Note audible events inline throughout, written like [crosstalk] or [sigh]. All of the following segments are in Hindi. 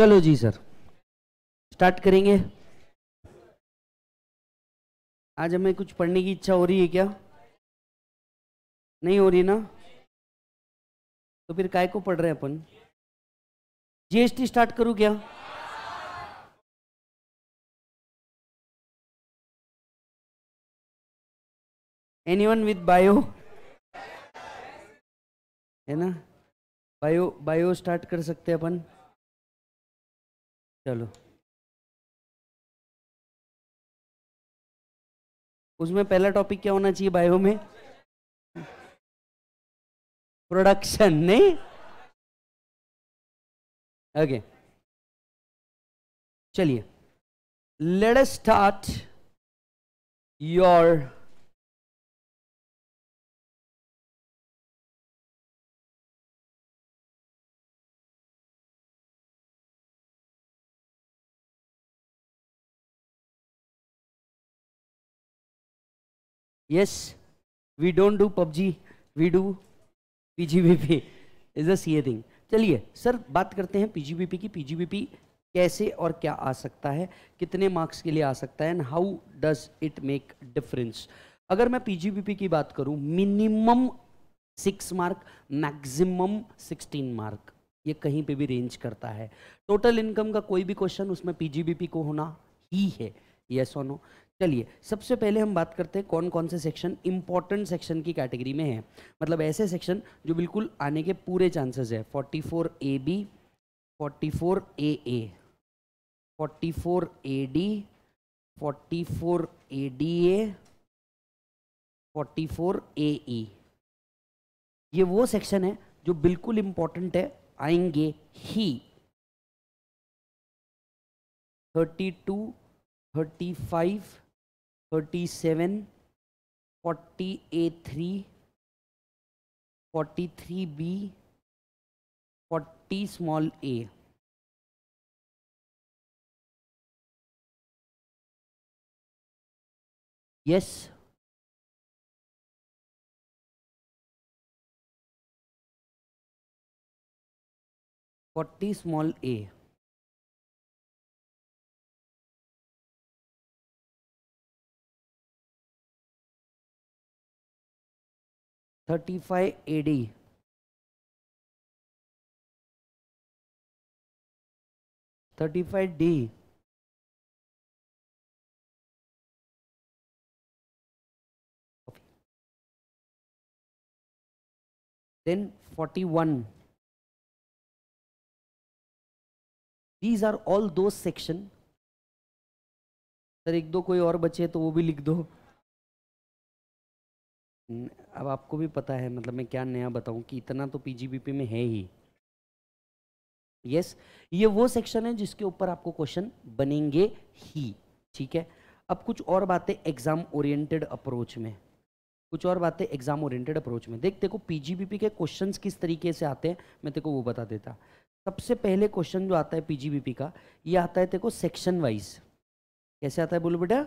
चलो जी सर स्टार्ट करेंगे आज हमें कुछ पढ़ने की इच्छा हो रही है क्या नहीं हो रही ना तो फिर काय को पढ़ रहे हैं अपन जीएसटी स्टार्ट करूं क्या एनीवन विद बायो है ना बायो बायो स्टार्ट कर सकते हैं अपन चलो उसमें पहला टॉपिक क्या होना चाहिए बायो में प्रोडक्शन नहीं ओके okay. चलिए let start your Yes, we don't do PUBG, we do PGBP. Is a CA thing. चलिए सर बात करते हैं पीजीबीपी की पीजीबीपी कैसे और क्या आ सकता है कितने मार्क्स के लिए आ सकता है and how does it make difference अगर मैं पीजीबीपी की बात करूं minimum six mark maximum sixteen mark ये कहीं पे भी रेंज करता है टोटल इनकम का कोई भी क्वेश्चन उसमें पीजीबीपी को होना ही है यस और नो चलिए सबसे पहले हम बात करते हैं कौन कौन से सेक्शन इंपॉर्टेंट सेक्शन की कैटेगरी में है मतलब ऐसे सेक्शन जो बिल्कुल आने के पूरे चांसेस है 44 A B 44 A A 44 A D 44 A D A 44 A E ये वो सेक्शन है जो बिल्कुल इंपॉर्टेंट है आएंगे ही 32 35 thirty seven forty A three forty three B forty small A yes forty small A 35 AD. Thirty-five D then 41 these are all those section sir एक दो कोई और बचे तो वो भी लिख दो अब आपको भी पता है मतलब मैं क्या नया बताऊं कि इतना तो पीजीबीपी में है ही यस yes, ये वो सेक्शन है जिसके ऊपर आपको क्वेश्चन बनेंगे ही ठीक है अब कुछ और बातें एग्जाम ओरिएंटेड अप्रोच में कुछ और बातें एग्जाम ओरिएंटेड अप्रोच में देख देखो पीजीबीपी के क्वेश्चंस किस तरीके से आते हैं मैं तेको वो बता देता सबसे पहले क्वेश्चन जो आता है पीजीबीपी का ये आता है तेको सेक्शन वाइज कैसे आता है बोलो बेटा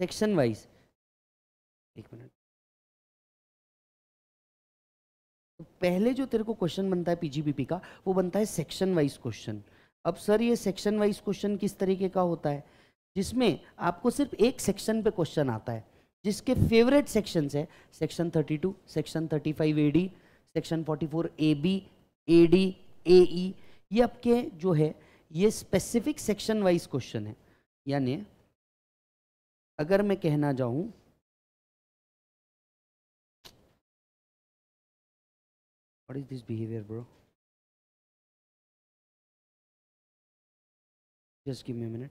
सेक्शन वाइज एक मिनट पहले जो तेरे को क्वेश्चन बनता है पीजीबीपी का वो बनता है सेक्शन वाइज क्वेश्चन अब सर ये सेक्शन वाइज क्वेश्चन किस तरीके का होता है जिसमें आपको सिर्फ एक सेक्शन पे क्वेश्चन आता है जिसके फेवरेट सेक्शंस है section 32, section 35 AD section 44 AB AD AE ये आपके जो है ये स्पेसिफिक सेक्शन वाइज क्वेश्चन है यानी अगर मैं कहना चाहूँ What is this behavior, bro? Just give me a minute.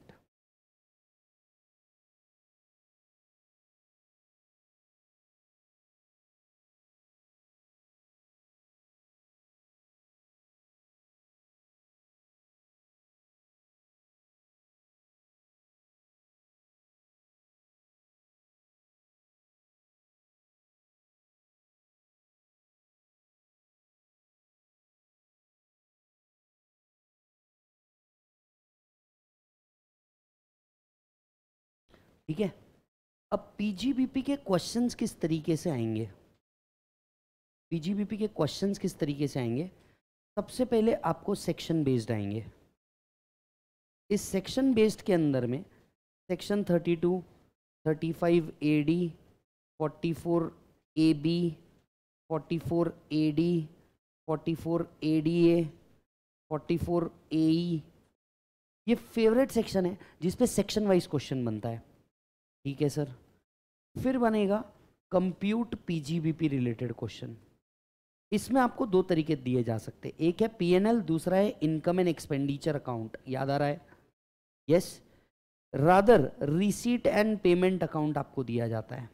ठीक है अब पीजीबीपी के क्वेश्चंस किस तरीके से आएंगे पीजीबीपी के क्वेश्चंस किस तरीके से आएंगे सबसे पहले आपको सेक्शन बेस्ड आएंगे इस सेक्शन बेस्ड के अंदर में section 32, 35 AD 44 AB 44 AD 44 ADA 44 AE ये फेवरेट सेक्शन है जिसपे सेक्शन वाइज क्वेश्चन बनता है ठीक है सर फिर बनेगा कंप्यूट पीजीबीपी रिलेटेड क्वेश्चन इसमें आपको दो तरीके दिए जा सकते हैं एक है पीएनएल दूसरा है इनकम एंड एक्सपेंडिचर अकाउंट याद आ रहा है yes rather receipt and payment account आपको दिया जाता है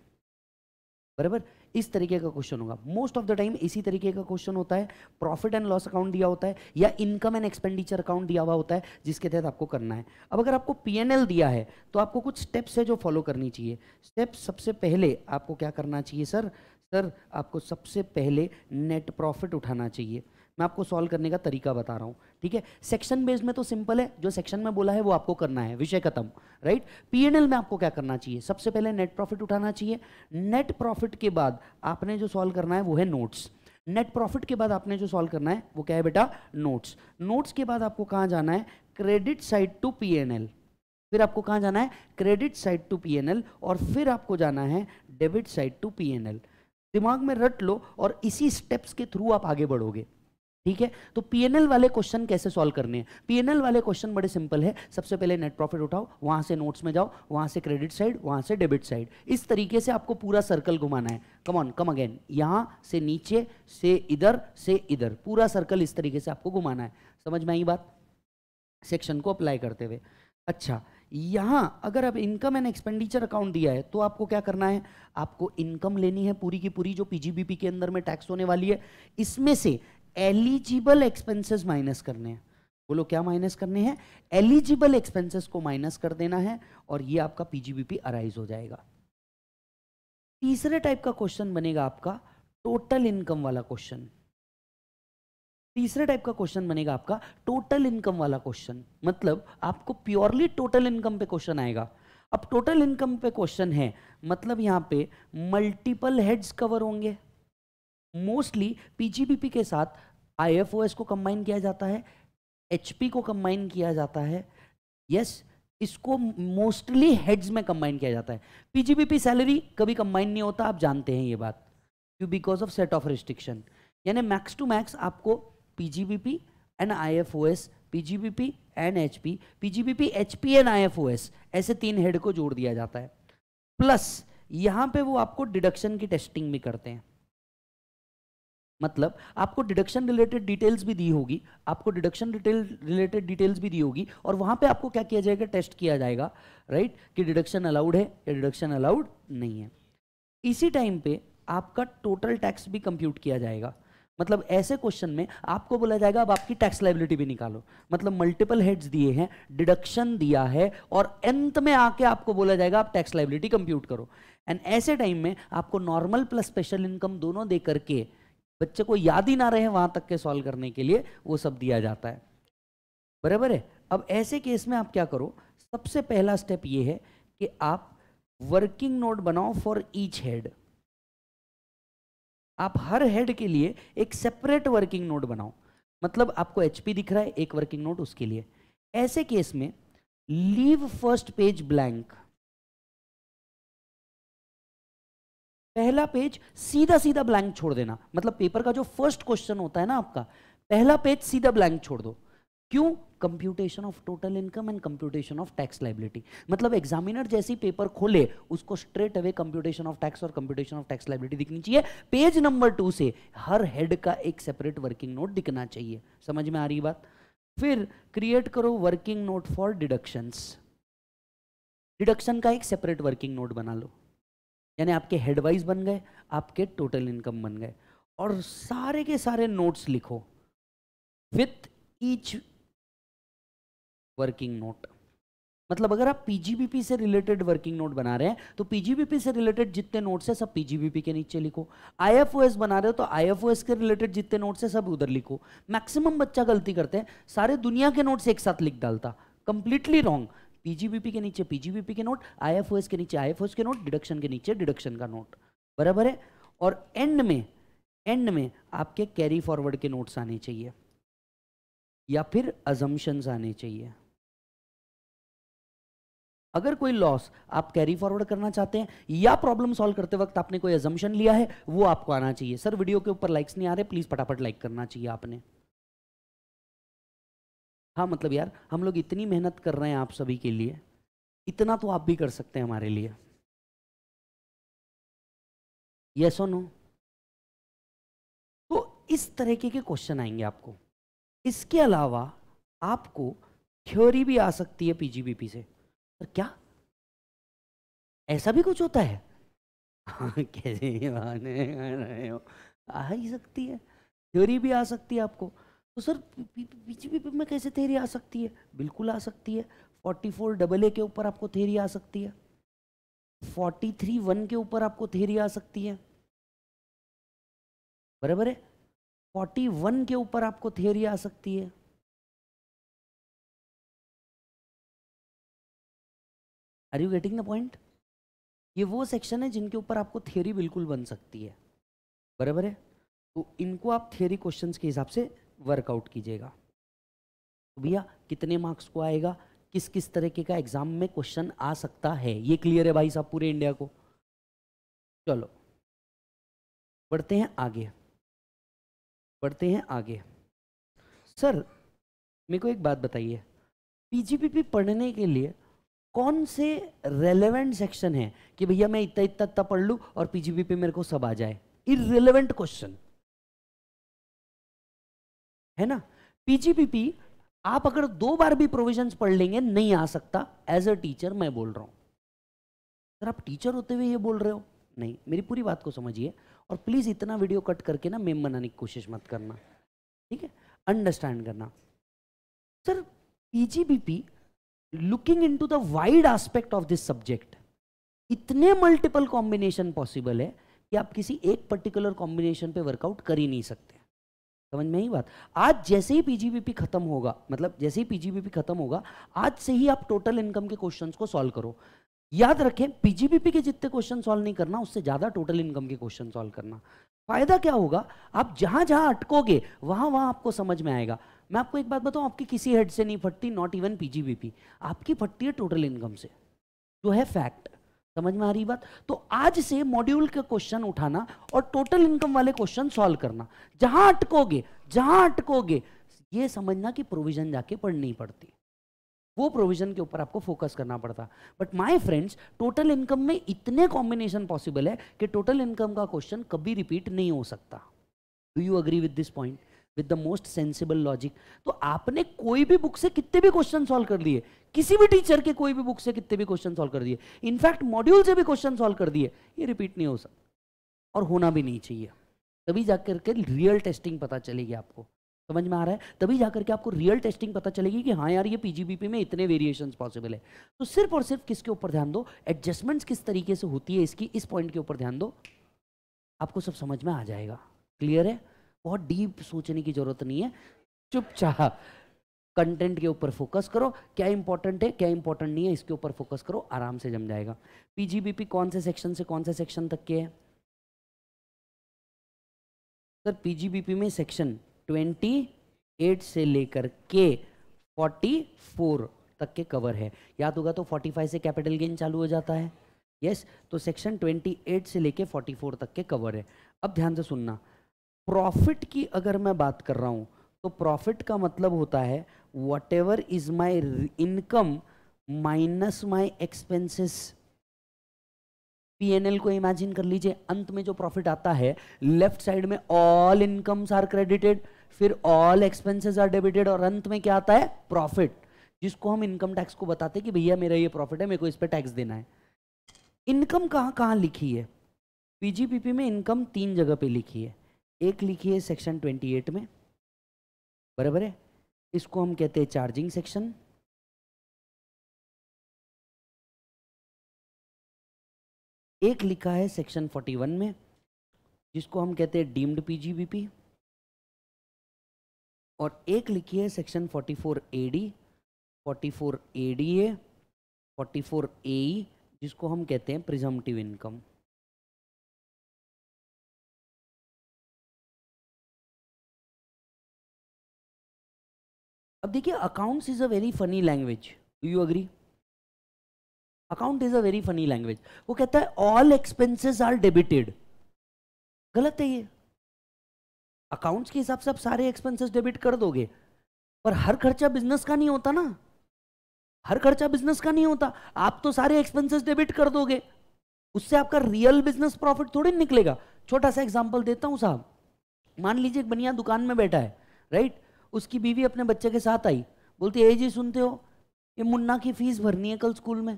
बराबर इस तरीके का क्वेश्चन होगा मोस्ट ऑफ द टाइम इसी तरीके का क्वेश्चन होता है प्रॉफिट एंड लॉस अकाउंट दिया होता है या इनकम एंड एक्सपेंडिचर अकाउंट दिया हुआ होता है जिसके तहत आपको करना है अब अगर आपको पी दिया है तो आपको कुछ स्टेप्स है जो फॉलो करनी चाहिए स्टेप सबसे पहले आपको क्या करना चाहिए सर सर आपको सबसे पहले नेट प्रॉफिट उठाना चाहिए मैं आपको सॉल्व करने का तरीका बता रहा हूँ ठीक है सेक्शन बेस्ड में तो सिंपल है जो सेक्शन में बोला है वो आपको करना है विषय खत्म राइट एल में आपको क्या करना चाहिए सबसे पहले नेट प्रॉफिट उठाना चाहिए नेट प्रॉफिट के बाद आपने जो सॉल्व करना है वो है नोट्स नेट प्रॉफिट के बाद आपने जो सॉल्व करना है वो क्या है बेटा नोट्स नोट्स के बाद आपको कहाँ जाना है क्रेडिट साइड टू एल फिर आपको कहाँ जाना है क्रेडिट साइड टू एल और फिर आपको जाना है डेबिट साइड टू एल दिमाग में रट लो और इसी स्टेप्स के थ्रू आप आगे बढ़ोगे ठीक है तो पीएनएल वाले क्वेश्चन कैसे सॉल्व करने हैं पीएनएल वाले क्वेश्चन बड़े सिंपल है सबसे पहले नेट प्रॉफिट उठाओ वहां से नोट्स में जाओ वहां से क्रेडिट साइड वहां से डेबिट साइड इस तरीके से आपको पूरा सर्कल घुमाना है कम ऑन कम अगेन यहां से नीचे से इधर से इधर पूरा सर्कल इस तरीके से आपको घुमाना है समझ में आई बात सेक्शन को अप्लाई करते हुए अच्छा यहाँ अगर आप इनकम एंड एक्सपेंडिचर अकाउंट दिया है तो आपको क्या करना है आपको इनकम लेनी है पूरी की पूरी जो पीजीबीपी के अंदर में टैक्स होने वाली है इसमें से एलिजिबल एक्सपेंसेस माइनस करने हैं बोलो क्या माइनस करने हैं एलिजिबल एक्सपेंसेस को माइनस कर देना है और ये आपका पीजीबीपी अराइज हो जाएगा तीसरे टाइप का क्वेश्चन बनेगा आपका टोटल इनकम वाला क्वेश्चन तीसरे टाइप का क्वेश्चन बनेगा आपका टोटल इनकम वाला क्वेश्चन मतलब आपको प्योरली टोटल इनकम पे क्वेश्चन आएगा अब टोटल इनकम पे क्वेश्चन है मतलब यहां पे मल्टीपल हेड्स कवर होंगे मोस्टली पीजीबीपी के साथ आईएफओएस को कंबाइन किया जाता है एचपी को कंबाइन किया जाता है यस yes, इसको मोस्टली हेड्स में कंबाइन किया जाता है पीजीबीपी सैलरी कभी कंबाइन नहीं होता आप जानते हैं ये बात क्यों because of set of restriction यानी मैक्स टू मैक्स आपको PGBP and IFOS PGBP and HP PGBP HP and IFOS ऐसे तीन हेड को जोड़ दिया जाता है प्लस यहाँ पे वो आपको डिडक्शन की टेस्टिंग भी करते हैं मतलब आपको डिडक्शन रिलेटेड डिटेल्स भी दी होगी आपको डिडक्शन डिटेल रिलेटेड डिटेल्स भी दी होगी और वहाँ पे आपको क्या किया जाएगा टेस्ट किया जाएगा राइट कि डिडक्शन अलाउड है या डिडक्शन अलाउड नहीं है इसी टाइम पे आपका टोटल टैक्स भी कंप्यूट किया जाएगा मतलब ऐसे क्वेश्चन में आपको बोला जाएगा अब आपकी टैक्स लाइबिलिटी भी निकालो मतलब मल्टीपल हेड्स दिए हैं डिडक्शन दिया है और अंत में आके आपको बोला जाएगा आप टैक्स लाइबिलिटी कंप्यूट करो एंड ऐसे टाइम में आपको नॉर्मल प्लस स्पेशल इनकम दोनों दे करके बच्चे को याद ही ना रहे वहां तक के सॉल्व करने के लिए वो सब दिया जाता है बराबर है अब ऐसे केस में आप क्या करो सबसे पहला स्टेप ये है कि आप वर्किंग नोट बनाओ फॉर ईच हेड आप हर हेड के लिए एक सेपरेट वर्किंग नोट बनाओ मतलब आपको एचपी दिख रहा है एक वर्किंग नोट उसके लिए ऐसे केस में लीव फर्स्ट पेज ब्लैंक पहला पेज सीधा सीधा ब्लैंक छोड़ देना मतलब पेपर का जो फर्स्ट क्वेश्चन होता है ना आपका पहला पेज सीधा ब्लैंक छोड़ दो क्यों computation of total income and computation of tax liability मतलब एग्जामिनर जैसी पेपर खोले उसको straight away computation of tax और कंप्यूटेशन ऑफ टैक्स लाइबिलिटी दिखनी चाहिए पेज नंबर टू से हर हेड का एक सेपरेट वर्किंग नोट दिखना चाहिए समझ में आ रही बात फिर क्रिएट करो working note for deductions deduction का एक सेपरेट वर्किंग नोट बना लो यानी आपके हेडवाइज बन गए आपके टोटल इनकम बन गए और सारे के सारे नोट्स लिखो विथ ईच वर्किंग नोट मतलब अगर आप पीजीबीपी से रिलेटेड वर्किंग नोट बना रहे हैं तो पीजीबीपी से रिलेटेड जितने नोट्स हैं सब पीजीबीपी के नीचे लिखो आईएफओएस बना रहे हो तो आईएफओएस के रिलेटेड जितने नोट्स हैं सब उधर लिखो मैक्सिमम बच्चा गलती करते हैं सारे दुनिया के नोट्स एक साथ लिख डालता कंप्लीटली रॉन्ग पीजीबीपी के नीचे पीजीबीपी के नोट आईएफओएस के नीचे आईएफओएस के नोट डिडक्शन के नीचे डिडक्शन का नोट बराबर है और एंड में एंड में आपके कैरी फॉरवर्ड के नोट्स आने चाहिए या फिर अजम्पन्स आने चाहिए अगर कोई लॉस आप कैरी फॉरवर्ड करना चाहते हैं या प्रॉब्लम सॉल्व करते वक्त आपने कोई एजम्पन लिया है वो आपको आना चाहिए सर वीडियो के ऊपर लाइक्स नहीं आ रहे प्लीज फटाफट लाइक करना चाहिए आपने हाँ मतलब यार हम लोग इतनी मेहनत कर रहे हैं आप सभी के लिए इतना तो आप भी कर सकते हैं हमारे लिए यस और नो तो इस तरीके के क्वेश्चन आएंगे आपको इसके अलावा आपको थ्योरी भी आ सकती है पीजीबीपी से पर क्या ऐसा भी कुछ होता है हाँ, कैसे आ सकती है थ्योरी भी आ सकती है आपको तो सर बीजेपी में कैसे थेरी आ सकती है बिल्कुल आ सकती है फोर्टी फोर डबल ए के ऊपर आपको थेरी आ सकती है फोर्टी थ्री वन के ऊपर आपको थेरी आ सकती है बराबर है फोर्टी वन के ऊपर आपको थेरी आ सकती है are you getting the point ये वो सेक्शन है जिनके ऊपर आपको थेरी बिल्कुल बन सकती है बराबर है तो इनको आप थेरी क्वेश्चंस के हिसाब से वर्कआउट कीजिएगा तो भैया कितने मार्क्स को आएगा किस किस तरीके का एग्जाम में क्वेश्चन आ सकता है ये क्लियर है भाई साहब पूरे इंडिया को चलो बढ़ते हैं आगे बढ़ते हैं आगे सर मेरे को एक बात बताइए पीजीपीपी पढ़ने के लिए कौन से रेलेवेंट सेक्शन है कि भैया मैं इतना इतना इतना पढ़ लूँ और पीजीपीपी मेरे को सब आ जाए इरेलीवेंट क्वेश्चन है ना पीजीपीपी आप अगर दो बार भी प्रोविजन पढ़ लेंगे नहीं आ सकता एज अ टीचर मैं बोल रहा हूं सर आप टीचर होते हुए ये बोल रहे हो नहीं मेरी पूरी बात को समझिए और प्लीज़ इतना वीडियो कट करके ना मेम बनाने की कोशिश मत करना ठीक है अंडरस्टैंड करना sir PGBP looking into the wide aspect of this subject इतने मल्टीपल कॉम्बिनेशन पॉसिबल है कि आप किसी एक पर्टिकुलर कॉम्बिनेशन पे वर्कआउट कर ही नहीं सकते समझ में ही बात आज जैसे ही पीजीबीपी खत्म होगा मतलब जैसे ही पीजीबीपी खत्म होगा आज से ही आप टोटल इनकम के क्वेश्चंस को सॉल्व करो याद रखें पीजीबीपी के जितने क्वेश्चन सॉल्व नहीं करना उससे ज़्यादा टोटल इनकम के क्वेश्चन सॉल्व करना फायदा क्या होगा आप जहां जहां अटकोगे वहां वहां आपको समझ में आएगा मैं आपको एक बात बताऊँ आपकी किसी हेड से नहीं फटती नॉट इवन पीजीबीपी आपकी फटती है टोटल इनकम से जो है फैक्ट समझ में आ रही बात तो आज से मॉड्यूल का क्वेश्चन उठाना और टोटल इनकम वाले क्वेश्चन सॉल्व करना जहां अटकोगे जहां अटकोगे ये समझना कि प्रोविजन जाके पढ़नी पड़ती वो प्रोविजन के ऊपर आपको फोकस करना पड़ता but my friends total income में इतने कॉम्बिनेशन पॉसिबल है कि टोटल इनकम का क्वेश्चन कभी रिपीट नहीं हो सकता do you agree with this point with the most sensible logic तो आपने कोई भी बुक से कितने भी क्वेश्चन सॉल्व कर लिए किसी भी टीचर के कोई भी बुक से कितने भी क्वेश्चन सॉल्व कर दिए इनफैक्ट मॉड्यूल से भी क्वेश्चन सॉल्व कर दिए ये रिपीट नहीं हो सकता और होना भी नहीं चाहिए तभी जा के रियल टेस्टिंग पता चलेगी आपको समझ में आ रहा है तभी जा करके आपको रियल टेस्टिंग पता चलेगी कि हाँ यार ये पीजीबीपी में इतने वेरिएशंस पॉसिबल है तो सिर्फ और सिर्फ किसके ऊपर ध्यान दो एडजस्टमेंट्स किस तरीके से होती है इसकी इस पॉइंट के ऊपर ध्यान दो आपको सब समझ में आ जाएगा क्लियर है बहुत डीप सोचने की जरूरत नहीं है चुपचाप कंटेंट के ऊपर फोकस करो क्या इंपॉर्टेंट है क्या इंपॉर्टेंट नहीं है इसके ऊपर फोकस करो आराम से जम जाएगा पीजीबीपी कौन से सेक्शन से कौन से सेक्शन तक के है सर पीजीबीपी में सेक्शन 28 से लेकर के 44 तक के कवर है याद होगा तो 45 से कैपिटल गेन चालू हो जाता है यस yes, तो सेक्शन 28 से फोर्टी 44 तक के कवर है अब ध्यान से सुनना प्रॉफिट की अगर मैं बात कर रहा हूं तो प्रॉफिट का मतलब होता है whatever is my income minus my expenses PNL को इमेजिन कर लीजिए अंत में जो प्रॉफिट आता है लेफ्ट साइड में ऑल इनकम्स आर क्रेडिटेड फिर ऑल एक्सपेंसेस आर डेबिटेड और अंत में क्या आता है प्रॉफिट जिसको हम इनकम टैक्स को बताते हैं कि भैया मेरा ये प्रॉफिट है मेरे को इस पर टैक्स देना है इनकम कहाँ कहाँ लिखी है पीजीपीपी में इनकम तीन जगह पे लिखी है एक लिखी है सेक्शन 28 में बराबर है इसको हम कहते हैं चार्जिंग सेक्शन एक लिखा है सेक्शन 41 में जिसको हम कहते हैं डीम्ड पीजीबीपी और एक लिखी है सेक्शन 44 एडी 44 एडीए 44 ए जिसको हम कहते हैं प्रिजम्पटिव इनकम अब देखिए accounts is a very funny language do you agree account is a very funny language वो कहता है ऑल एक्सपेंसेस आर डेबिटेड गलत है ये अकाउंट्स के हिसाब से आप सारे एक्सपेंसेस डेबिट कर दोगे पर हर खर्चा बिजनेस का नहीं होता ना हर खर्चा बिजनेस का नहीं होता आप तो सारे एक्सपेंसेस डेबिट कर दोगे उससे आपका रियल बिजनेस प्रॉफिट थोड़ी निकलेगा छोटा सा एग्जाम्पल देता हूँ साहब मान लीजिए एक बनिया दुकान में बैठा है राइट उसकी बीवी अपने बच्चे के साथ आई बोलती ए जी सुनते हो ये मुन्ना की फीस भरनी है कल स्कूल में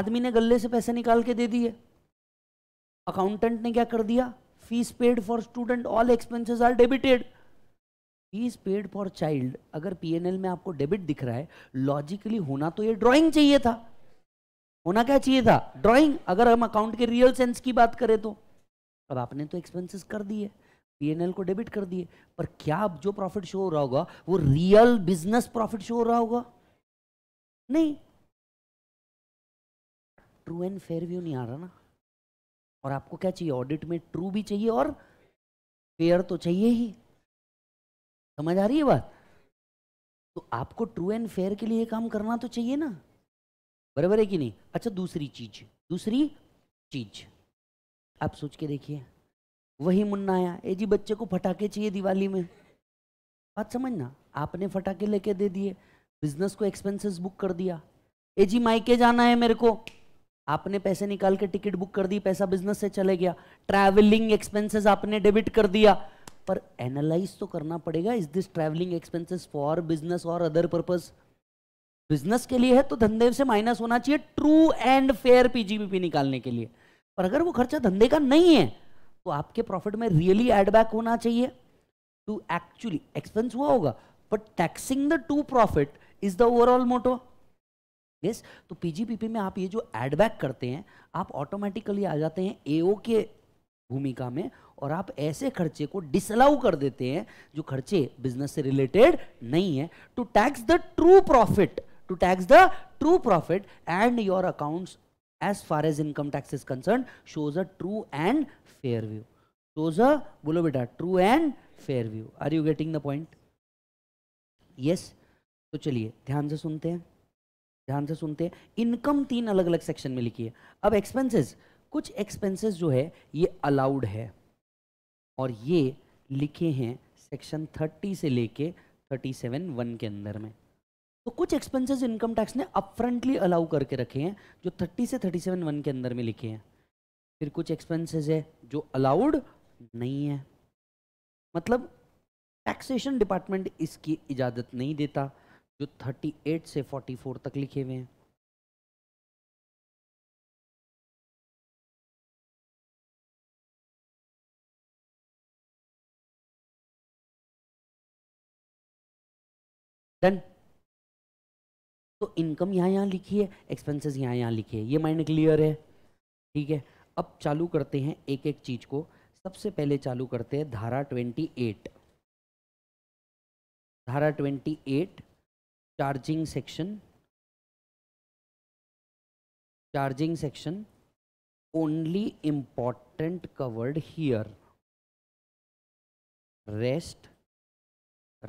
आदमी ने गले से पैसे निकाल के दे दिए अकाउंटेंट ने क्या कर दिया fees paid for student all expenses are debited fees paid for child अगर पीएनएल में आपको डेबिट दिख रहा है लॉजिकली होना तो ये ड्राइंग चाहिए था होना क्या चाहिए था ड्राइंग अगर हम अकाउंट के रियल सेंस की बात करें तो अब आपने तो एक्सपेंसेस कर दिए पीएनएल को डेबिट कर दिए पर क्या जो प्रॉफिट शो हो रहा होगा वो रियल बिजनेस प्रॉफिट शो हो रहा होगा नहीं ट्रू एंड फेयर व्यू नहीं आ रहा ना और आपको क्या चाहिए ऑडिट में ट्रू भी चाहिए और फेयर तो चाहिए ही समझ आ रही है बात तो आपको ट्रू एंड फेयर के लिए काम करना तो चाहिए ना बराबर है कि नहीं अच्छा दूसरी चीज दूसरी चीज आप सोच के देखिए वही मुन्ना आया ए जी बच्चे को फटाके चाहिए दिवाली में बात समझना आपने फटाके लेके दे दिए बिजनेस को एक्सपेंसेस बुक कर दिया ए जी मायके जाना है मेरे को आपने पैसे निकाल के टिकट बुक कर दी पैसा बिजनेस से चले गया ट्रैवलिंग एक्सपेंसेस आपने डेबिट कर दिया पर एनालाइज तो करना पड़ेगा is this travelling expenses for business और अदर पर्पज बिजनेस के लिए है तो धंधे से माइनस होना चाहिए ट्रू एंड फेयर पीजीबीपी निकालने के लिए पर अगर वो खर्चा धंधे का नहीं है तो आपके प्रॉफिट में रियली एड बैक होना चाहिए टू एक्चुअली एक्सपेंस हुआ होगा but taxing the to profit is the overall motto yes तो पीजीपीपी में आप ये जो एड बैक करते हैं आप ऑटोमेटिकली आ जाते हैं एओ के भूमिका में और आप ऐसे खर्चे को डिसअलाउ कर देते हैं जो खर्चे बिजनेस से रिलेटेड नहीं है to tax the true profit to tax the true profit and your accounts as far as income tax is concerned shows a true and fair view shows a bolo beta true and fair view are you getting the point yes तो चलिए ध्यान से सुनते हैं ध्यान से सुनते हैं इनकम तीन अलग अलग सेक्शन में लिखी है अब एक्सपेंसेस कुछ एक्सपेंसेस जो है ये अलाउड है और ये लिखे हैं सेक्शन 30 से लेके 37 वन के अंदर में तो कुछ एक्सपेंसेस इनकम टैक्स ने अपफ्रंटली अलाउ करके रखे हैं जो 30 से 37 वन के अंदर में लिखे हैं फिर कुछ एक्सपेंसेस है जो अलाउड नहीं है मतलब टैक्सेशन डिपार्टमेंट इसकी इजाज़त नहीं देता जो 38 से 44 तक लिखे हुए हैं डन तो इनकम यहाँ यहाँ लिखी है एक्सपेंसेस यहाँ यहाँ लिखी है ये माइंड क्लियर है ठीक है अब चालू करते हैं एक एक चीज को सबसे पहले चालू करते हैं धारा ट्वेंटी एट धारा twenty eight charging section charging section only important covered here rest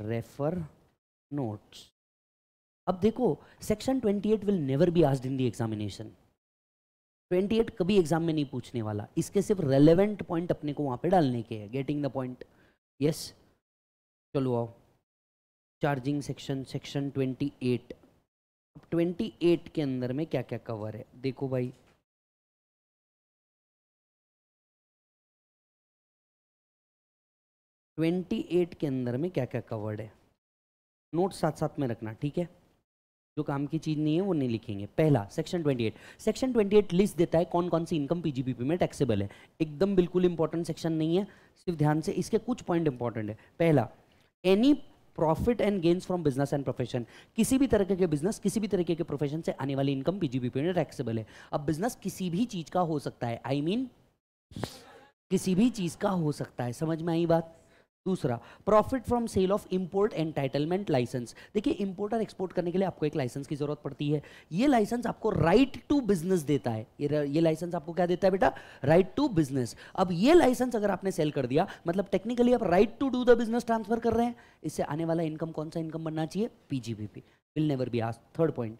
refer notes अब देखो section 28 will never be asked in the examination 28 कभी एग्जाम में नहीं पूछने वाला इसके सिर्फ रेलेवेंट पॉइंट अपने को वहां पे डालने के हैं गेटिंग द पॉइंट यस चलो आओ चार्जिंग सेक्शन सेक्शन 28 अब 28 के अंदर में क्या क्या कवर है देखो भाई ट्वेंटी एट के अंदर में क्या क्या कवर्ड है नोट साथ साथ में रखना ठीक है जो काम की चीज़ नहीं है वो नहीं लिखेंगे पहला सेक्शन 28 सेक्शन 28 लिस्ट देता है कौन कौन सी इनकम पीजीबीपी में टैक्सेबल है एकदम बिल्कुल इंपॉर्टेंट सेक्शन नहीं है सिर्फ ध्यान से इसके कुछ पॉइंट इंपॉर्टेंट है पहला any profit and gains from business and profession किसी भी तरीके के बिजनेस किसी भी तरीके के प्रोफेशन से आने वाली इनकम पीजीबीपी में टैक्सेबल है अब बिजनेस किसी भी चीज़ का हो सकता है आई I मीन mean, किसी भी चीज़ का हो सकता है समझ में आई बात दूसरा profit from sale of import entitlement licence देखिए इंपोर्ट और एक्सपोर्ट करने के लिए आपको एक लाइसेंस की जरूरत पड़ती है ये लाइसेंस आपको राइट टू बिजनेस देता है ये ये लाइसेंस आपको क्या देता है बेटा राइट टू बिजनेस अब ये लाइसेंस अगर आपने सेल कर दिया मतलब टेक्निकली आप right to do the business transfer कर रहे हैं इससे आने वाला इनकम कौन सा इनकम बनना चाहिए पीजीबीपी विल नेवर बी आज third point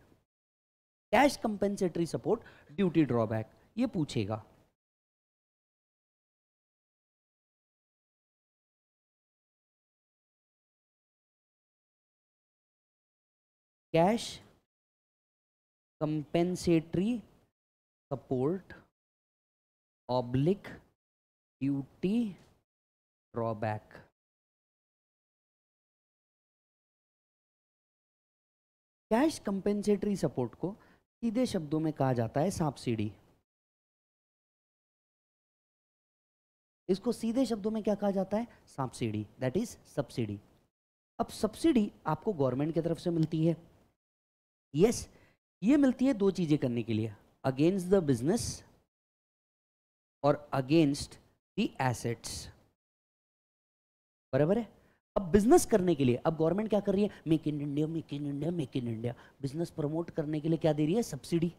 cash compensatory support duty drawback ये पूछेगा cash compensatory support oblique duty drawback cash compensatory support को सीधे शब्दों में कहा जाता है सब्सिडी इसको सीधे शब्दों में क्या कहा जाता है सब्सिडी दैट इज सब्सिडी अब सब्सिडी आपको गवर्नमेंट की तरफ से मिलती है यस ये मिलती है दो चीज़ें करने के लिए अगेंस्ट द बिजनेस और अगेंस्ट द एसेट्स बराबर है अब बिजनेस करने के लिए अब गवर्नमेंट क्या कर रही है make in India make in India make in India business promote करने के लिए क्या दे रही है सब्सिडी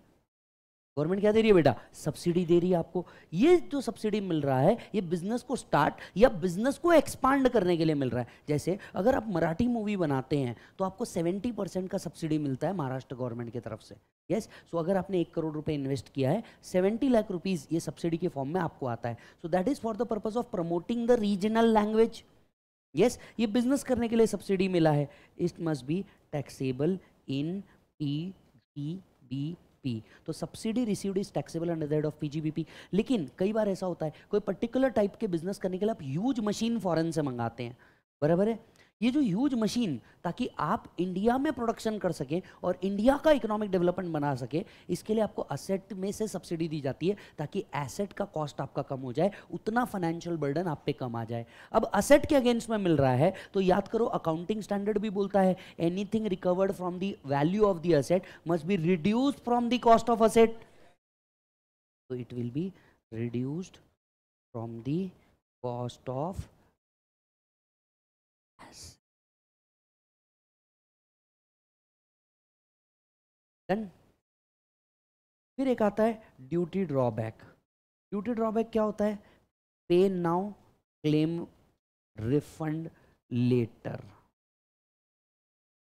गवर्नमेंट क्या दे रही है बेटा सब्सिडी दे रही है आपको ये जो सब्सिडी मिल रहा है ये बिजनेस को स्टार्ट या बिजनेस को एक्सपांड करने के लिए मिल रहा है जैसे अगर आप मराठी मूवी बनाते हैं तो आपको 70 परसेंट का सब्सिडी मिलता है महाराष्ट्र गवर्नमेंट की तरफ से यस yes? सो so, अगर आपने एक करोड़ रुपए इन्वेस्ट किया है सेवेंटी लाख रुपीज़ ये सब्सिडी के फॉर्म में आपको आता है so that is for the purpose of promoting the regional language yes ये बिजनेस करने के लिए सब्सिडी मिला है it must be taxable in P T B P तो subsidy received is taxable under that of PGBP लेकिन कई बार ऐसा होता है कोई पर्टिकुलर टाइप के बिजनेस करने के लिए आप ह्यूज मशीन फॉरन से मंगाते हैं बराबर है ये जो ह्यूज मशीन ताकि आप इंडिया में प्रोडक्शन कर सके और इंडिया का इकोनॉमिक डेवलपमेंट बना सके इसके लिए आपको असेट में से सब्सिडी दी जाती है ताकि एसेट का कॉस्ट आपका कम हो जाए उतना फाइनेंशियल बर्डन आप पे कम आ जाए अब असेट के अगेंस्ट में मिल रहा है तो याद करो अकाउंटिंग स्टैंडर्ड भी बोलता है anything recovered from the value of the asset must be reduce from the cost of asset तो it will be reduced from the cost of done फिर एक आता है ड्यूटी ड्रॉबैक ड्यूटी ड्रॉबैक क्या होता है पे नाउ क्लेम रिफंड लेटर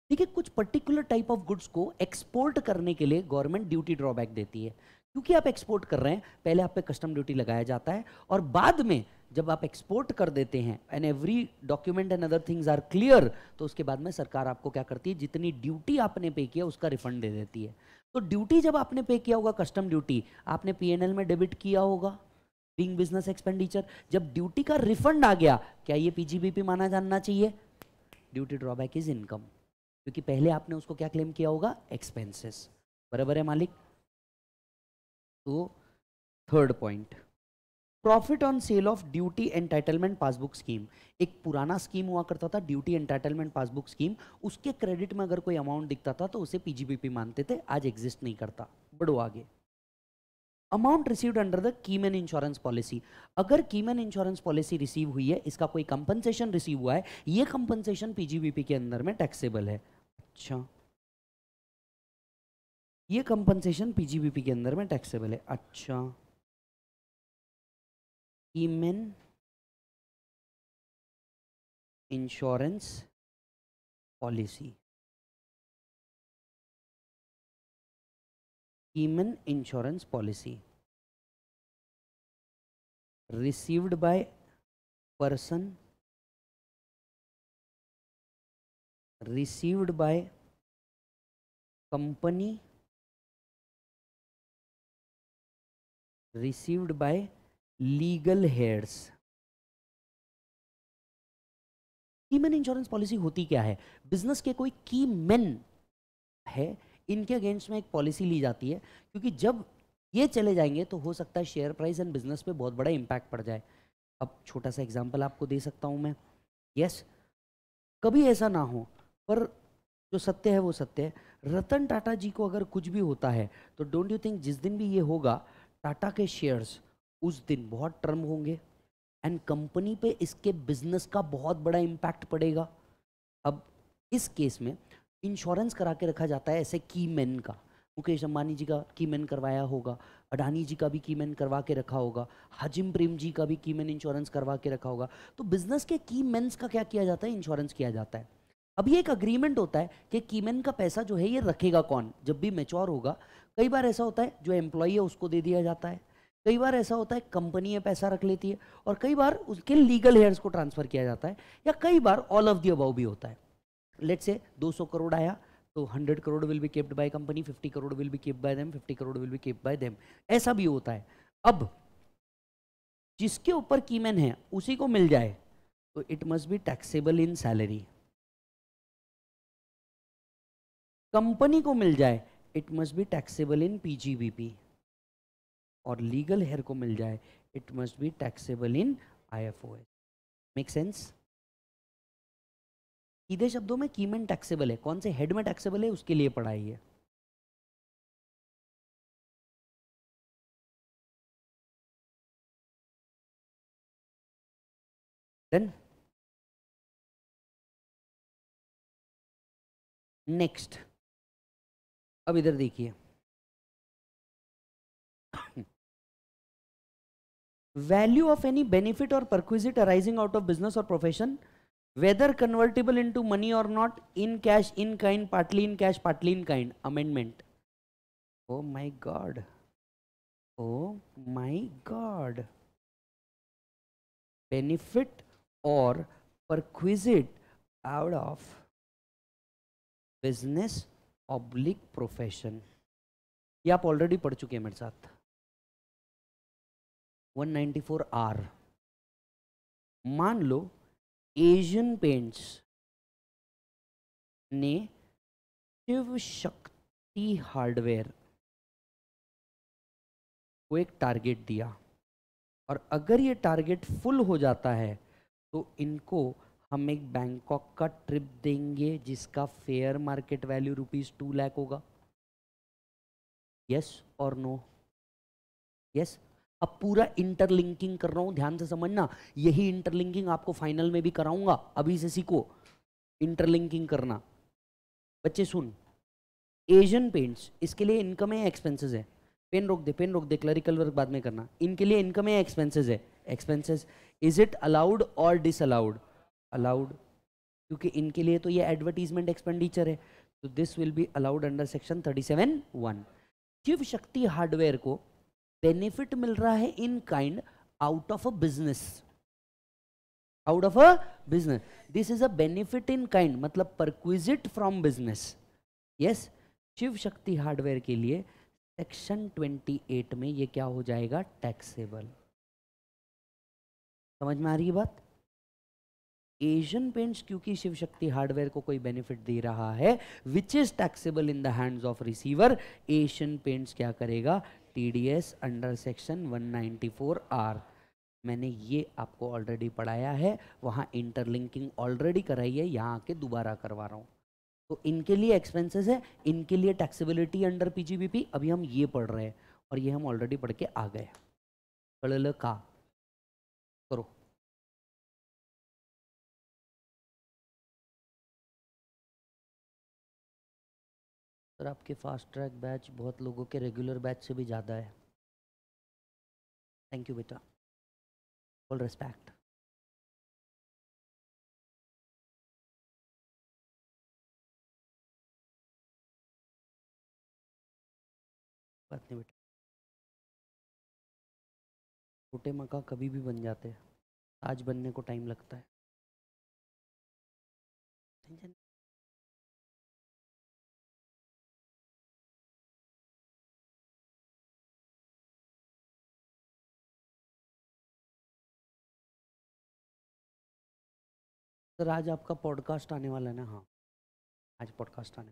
ठीक है कुछ पर्टिकुलर टाइप ऑफ गुड्स को एक्सपोर्ट करने के लिए गवर्नमेंट ड्यूटी ड्रॉबैक देती है क्योंकि आप एक्सपोर्ट कर रहे हैं पहले आप पे कस्टम ड्यूटी लगाया जाता है और बाद में जब आप एक्सपोर्ट कर देते हैं and every document and other things are clear तो उसके बाद में सरकार आपको क्या करती है जितनी ड्यूटी आपने पे किया उसका रिफंड दे देती है तो ड्यूटी जब आपने पे किया होगा कस्टम ड्यूटी आपने एल में डेबिट किया होगा बिंग बिजनेस एक्सपेंडिचर जब ड्यूटी का रिफंड आ गया क्या ये पीजीबीपी माना जानना चाहिए ड्यूटी ड्रॉबैक इज इनकम क्योंकि पहले आपने उसको क्या क्लेम किया होगा एक्सपेंसेस बराबर है मालिक तो third point profit on sale of duty entitlement passbook scheme एक पुराना स्कीम हुआ करता था ड्यूटी एंटाइटलमेंट पासबुक स्कीम उसके क्रेडिट में अगर कोई अमाउंट दिखता था तो उसे पीजीबीपी मानते थे आज एग्जिस्ट नहीं करता बढ़ो आगे amount received under the keyman insurance policy अगर कीमेन इंश्योरेंस पॉलिसी रिसीव हुई है इसका कोई कंपनसेशन रिसीव हुआ है ये कंपनसेशन पीजीबीपी के अंदर में टैक्सेबल है अच्छा ये कंपनसेशन पीजीबीपी के अंदर में टैक्सेबल है अच्छा keyman insurance policy keyman insurance policy received by person received by company received by legal heirs man insurance policy होती क्या है बिजनेस के कोई की मैन है इनके अगेंस्ट में एक पॉलिसी ली जाती है क्योंकि जब ये चले जाएंगे तो हो सकता है शेयर प्राइस एंड बिजनेस पे बहुत बड़ा इंपैक्ट पड़ जाए अब छोटा सा एग्जांपल आपको दे सकता हूँ मैं यस yes, कभी ऐसा ना हो पर जो सत्य है वो सत्य है रतन टाटा जी को अगर कुछ भी होता है तो डोंट यू थिंक जिस दिन भी ये होगा टाटा के शेयर्स उस दिन बहुत टर्म होंगे एंड कंपनी पे इसके बिजनेस का बहुत बड़ा इम्पैक्ट पड़ेगा अब इस केस में इंश्योरेंस करा के रखा जाता है ऐसे की मैन का मुकेश अंबानी जी का की मैन करवाया होगा अडानी जी का भी की मैन करवा के रखा होगा हजिम प्रेम जी का भी की मैन इंश्योरेंस करवा के रखा होगा तो बिजनेस के की मैंस का क्या किया जाता है इंश्योरेंस किया जाता है अब ये एक अग्रीमेंट होता है कि कीमैन का पैसा जो है ये रखेगा कौन जब भी मेच्योर होगा कई बार ऐसा होता है जो एम्प्लॉय है उसको दे दिया जाता है कई बार ऐसा होता है कंपनी पैसा रख लेती है और कई बार उसके लीगल हेयर्स को ट्रांसफ़र किया जाता है या कई बार ऑल ऑफ दी अबाउ भी होता है लेट से 200 करोड़ आया तो 100 crore will be kept by company 50 crore will be kept by them 50 crore will be kept by them ऐसा भी होता है अब जिसके ऊपर कीमेन है उसी को मिल जाए तो it must be taxable in salary company को मिल जाए it must be taxable in PGBP और लीगल हेयर को मिल जाए it must be taxable in I F O S make sense सीधे शब्दों में कीमेन टैक्सेबल है कौन से हेड में टैक्सेबल है उसके लिए पढ़ाई है देन नेक्स्ट अब इधर देखिए value of any benefit or perquisite arising out of business or profession whether convertible into money or not in cash in kind partly in cash partly in kind amendment oh my god oh my god benefit or perquisite out of business oblique profession ये आप ऑलरेडी पढ़ चुके हैं मेरे साथ फोर आर मान लो एशियन पेंट्स ने शिव शक्ति हार्डवेयर को एक टारगेट दिया और अगर ये टारगेट फुल हो जाता है तो इनको हम एक बैंकॉक का ट्रिप देंगे जिसका fair market value rupees two lakh होगा यस और नो यस अब पूरा इंटरलिंकिंग कर रहा हूं ध्यान से समझना यही इंटरलिंकिंग आपको फाइनल में भी कराऊंगा अभी से सीखो इंटरलिंकिंग करना बच्चे सुन एशियन पेंट्स इसके लिए इनकम है एक्सपेंसेस है पेन रोक दे पेन रोक दे क्लरिकल वर्क बाद में करना इनके लिए इनकम है एक्सपेंसेस है expenses is it allowed or disallowed allowed क्योंकि इनके लिए तो ये एडवर्टीजमेंट एक्सपेंडिचर है तो this will be allowed under section thirty seven one Shiv Shakti hardware को बेनिफिट मिल रहा है in kind out of a business out of a business this is a benefit in kind मतलब perquisite from business yes Shiv Shakti hardware के लिए सेक्शन 28 में ये क्या हो जाएगा टैक्सेबल समझ में आ रही है बात एशियन पेंट्स क्योंकि शिव शक्ति हार्डवेयर को कोई बेनिफिट दे रहा है which is taxable in the hands of receiver Asian Paints क्या करेगा T D S under section one ninety four R मैंने ये आपको ऑलरेडी पढ़ाया है वहाँ इंटरलिंकिंग ऑलरेडी कराई है यहाँ आके दोबारा करवा रहा हूँ तो इनके लिए एक्सपेंसेस है इनके लिए टैक्सीबिलिटी अंडर पीजीबीपी अभी हम ये पढ़ रहे हैं और ये हम ऑलरेडी पढ़ के आ गए कल का करो सर आपके फास्ट ट्रैक बैच बहुत लोगों के रेगुलर बैच से भी ज़्यादा है थैंक यू बेटा ऑल रिस्पेक्ट बात नहीं बेटा छोटे मका कभी भी बन जाते हैं आज बनने को टाइम लगता है सर आज आपका पॉडकास्ट आने वाला है ना हाँ आज पॉडकास्ट आने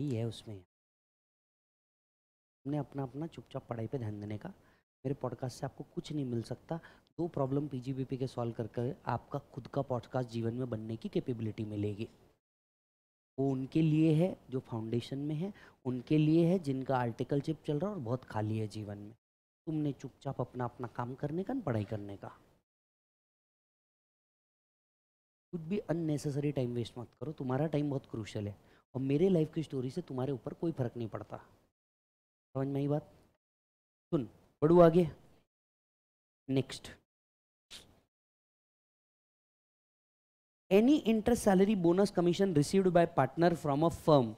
ही है उसमें हमने अपना अपना चुपचाप पढ़ाई पे ध्यान देने का मेरे पॉडकास्ट से आपको कुछ नहीं मिल सकता दो प्रॉब्लम पीजीबीपी के सॉल्व करके आपका खुद का पॉडकास्ट जीवन में बनने की कैपेबिलिटी मिलेगी वो उनके लिए है जो फाउंडेशन में है उनके लिए है जिनका आर्टिकल चिप चल रहा है और बहुत खाली है जीवन में तुमने चुपचाप अपना अपना काम करने का पढ़ाई करने का कुछ भी अननेसेसरी टाइम वेस्ट मत करो तुम्हारा टाइम बहुत क्रूशल है और मेरे लाइफ की स्टोरी से तुम्हारे ऊपर कोई फर्क नहीं पड़ता समझ में आई बात सुन बढ़ू आगे next any interest salary bonus commission received by partner from a firm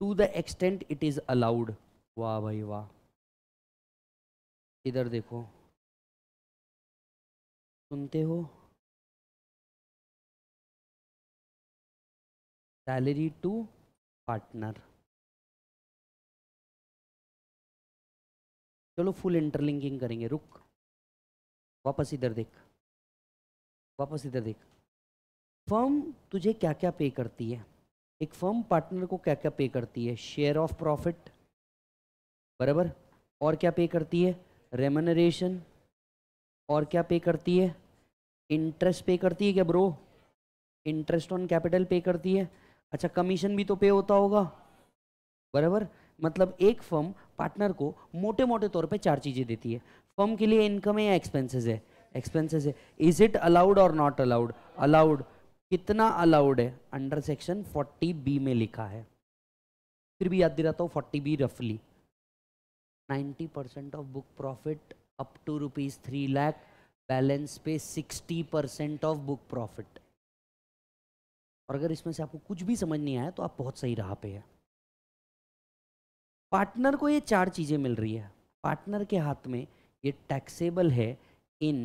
to the extent it is allowed वाह भाई वाह इधर देखो सुनते हो सैलरी टू पार्टनर चलो फुल इंटरलिंकिंग करेंगे रुक वापस इधर देख वापस इधर देख फर्म तुझे क्या क्या पे करती है एक फर्म पार्टनर को क्या क्या पे करती है शेयर ऑफ प्रॉफिट बराबर और क्या पे करती है रेमनरेशन और क्या पे करती है इंटरेस्ट पे करती है क्या ब्रो इंटरेस्ट ऑन कैपिटल पे करती है अच्छा कमीशन भी तो पे होता होगा बराबर मतलब एक फर्म पार्टनर को मोटे मोटे तौर पे चार चीज़ें देती है फर्म के लिए इनकम है या एक्सपेंसेस है एक्सपेंसेस है is it allowed or not allowed allowed कितना अलाउड है अंडर सेक्शन 40 बी में लिखा है फिर भी याद दिलाता हूँ फोर्टी बी रफली ninety percent of book profit up to rupees three lakh balance पे sixty percent of book profit और अगर इसमें से आपको कुछ भी समझ नहीं आया तो आप बहुत सही राह पे हैं पार्टनर को ये चार चीज़ें मिल रही है पार्टनर के हाथ में ये टैक्सेबल है इन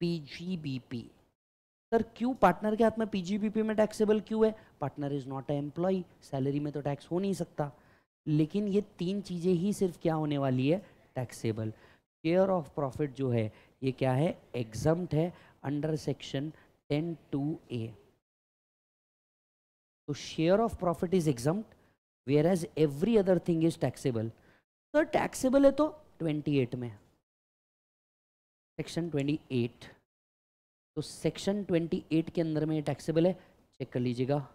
पीजीबीपी सर क्यों पार्टनर के हाथ में पीजीबीपी में टैक्सेबल क्यों है partner is not a employee salary में तो टैक्स हो नहीं सकता लेकिन ये तीन चीज़ें ही सिर्फ क्या होने वाली है टैक्सेबल शेयर ऑफ प्रॉफिट जो है ये क्या है एग्जम्ट है under section ten two A तो share of profit is exempt where as every other thing is taxable sir taxable है तो 28 में सेक्शन 28 तो सेक्शन 28 के अंदर में टैक्सेबल है चेक कर लीजिएगा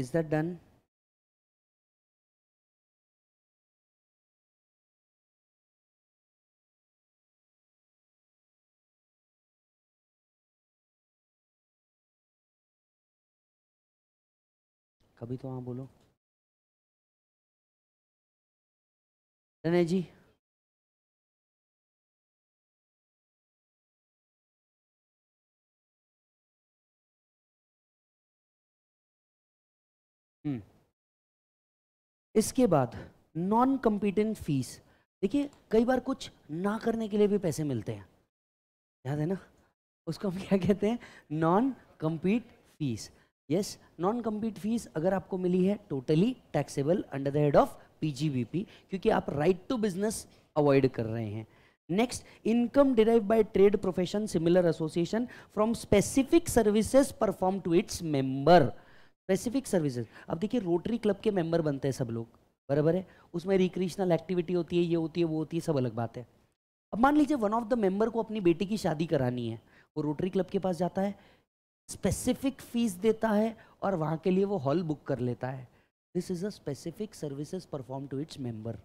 is that done कभी तो हाँ बोलो तनय जी हम्म। इसके बाद नॉन कम्पिटेंट फीस देखिए कई बार कुछ ना करने के लिए भी पैसे मिलते हैं याद है ना उसको हम क्या कहते हैं non compete fees yes non compete fees अगर आपको मिली है totally taxable under the head of PGBP क्योंकि आप राइट टू बिजनेस अवॉइड कर रहे हैं next income derive by trade profession similar association from specific services perform to its member specific services अब देखिए रोटरी क्लब के मेंबर बनते हैं सब लोग बराबर है उसमें रिक्रिएशनल एक्टिविटी होती है ये होती है वो होती है सब अलग बात है अब मान लीजिए वन ऑफ द मेंबर को अपनी बेटी की शादी करानी है वो रोटरी क्लब के पास जाता है स्पेसिफिक फीस देता है और वहाँ के लिए वो हॉल बुक कर लेता है this is a specific services perform to its member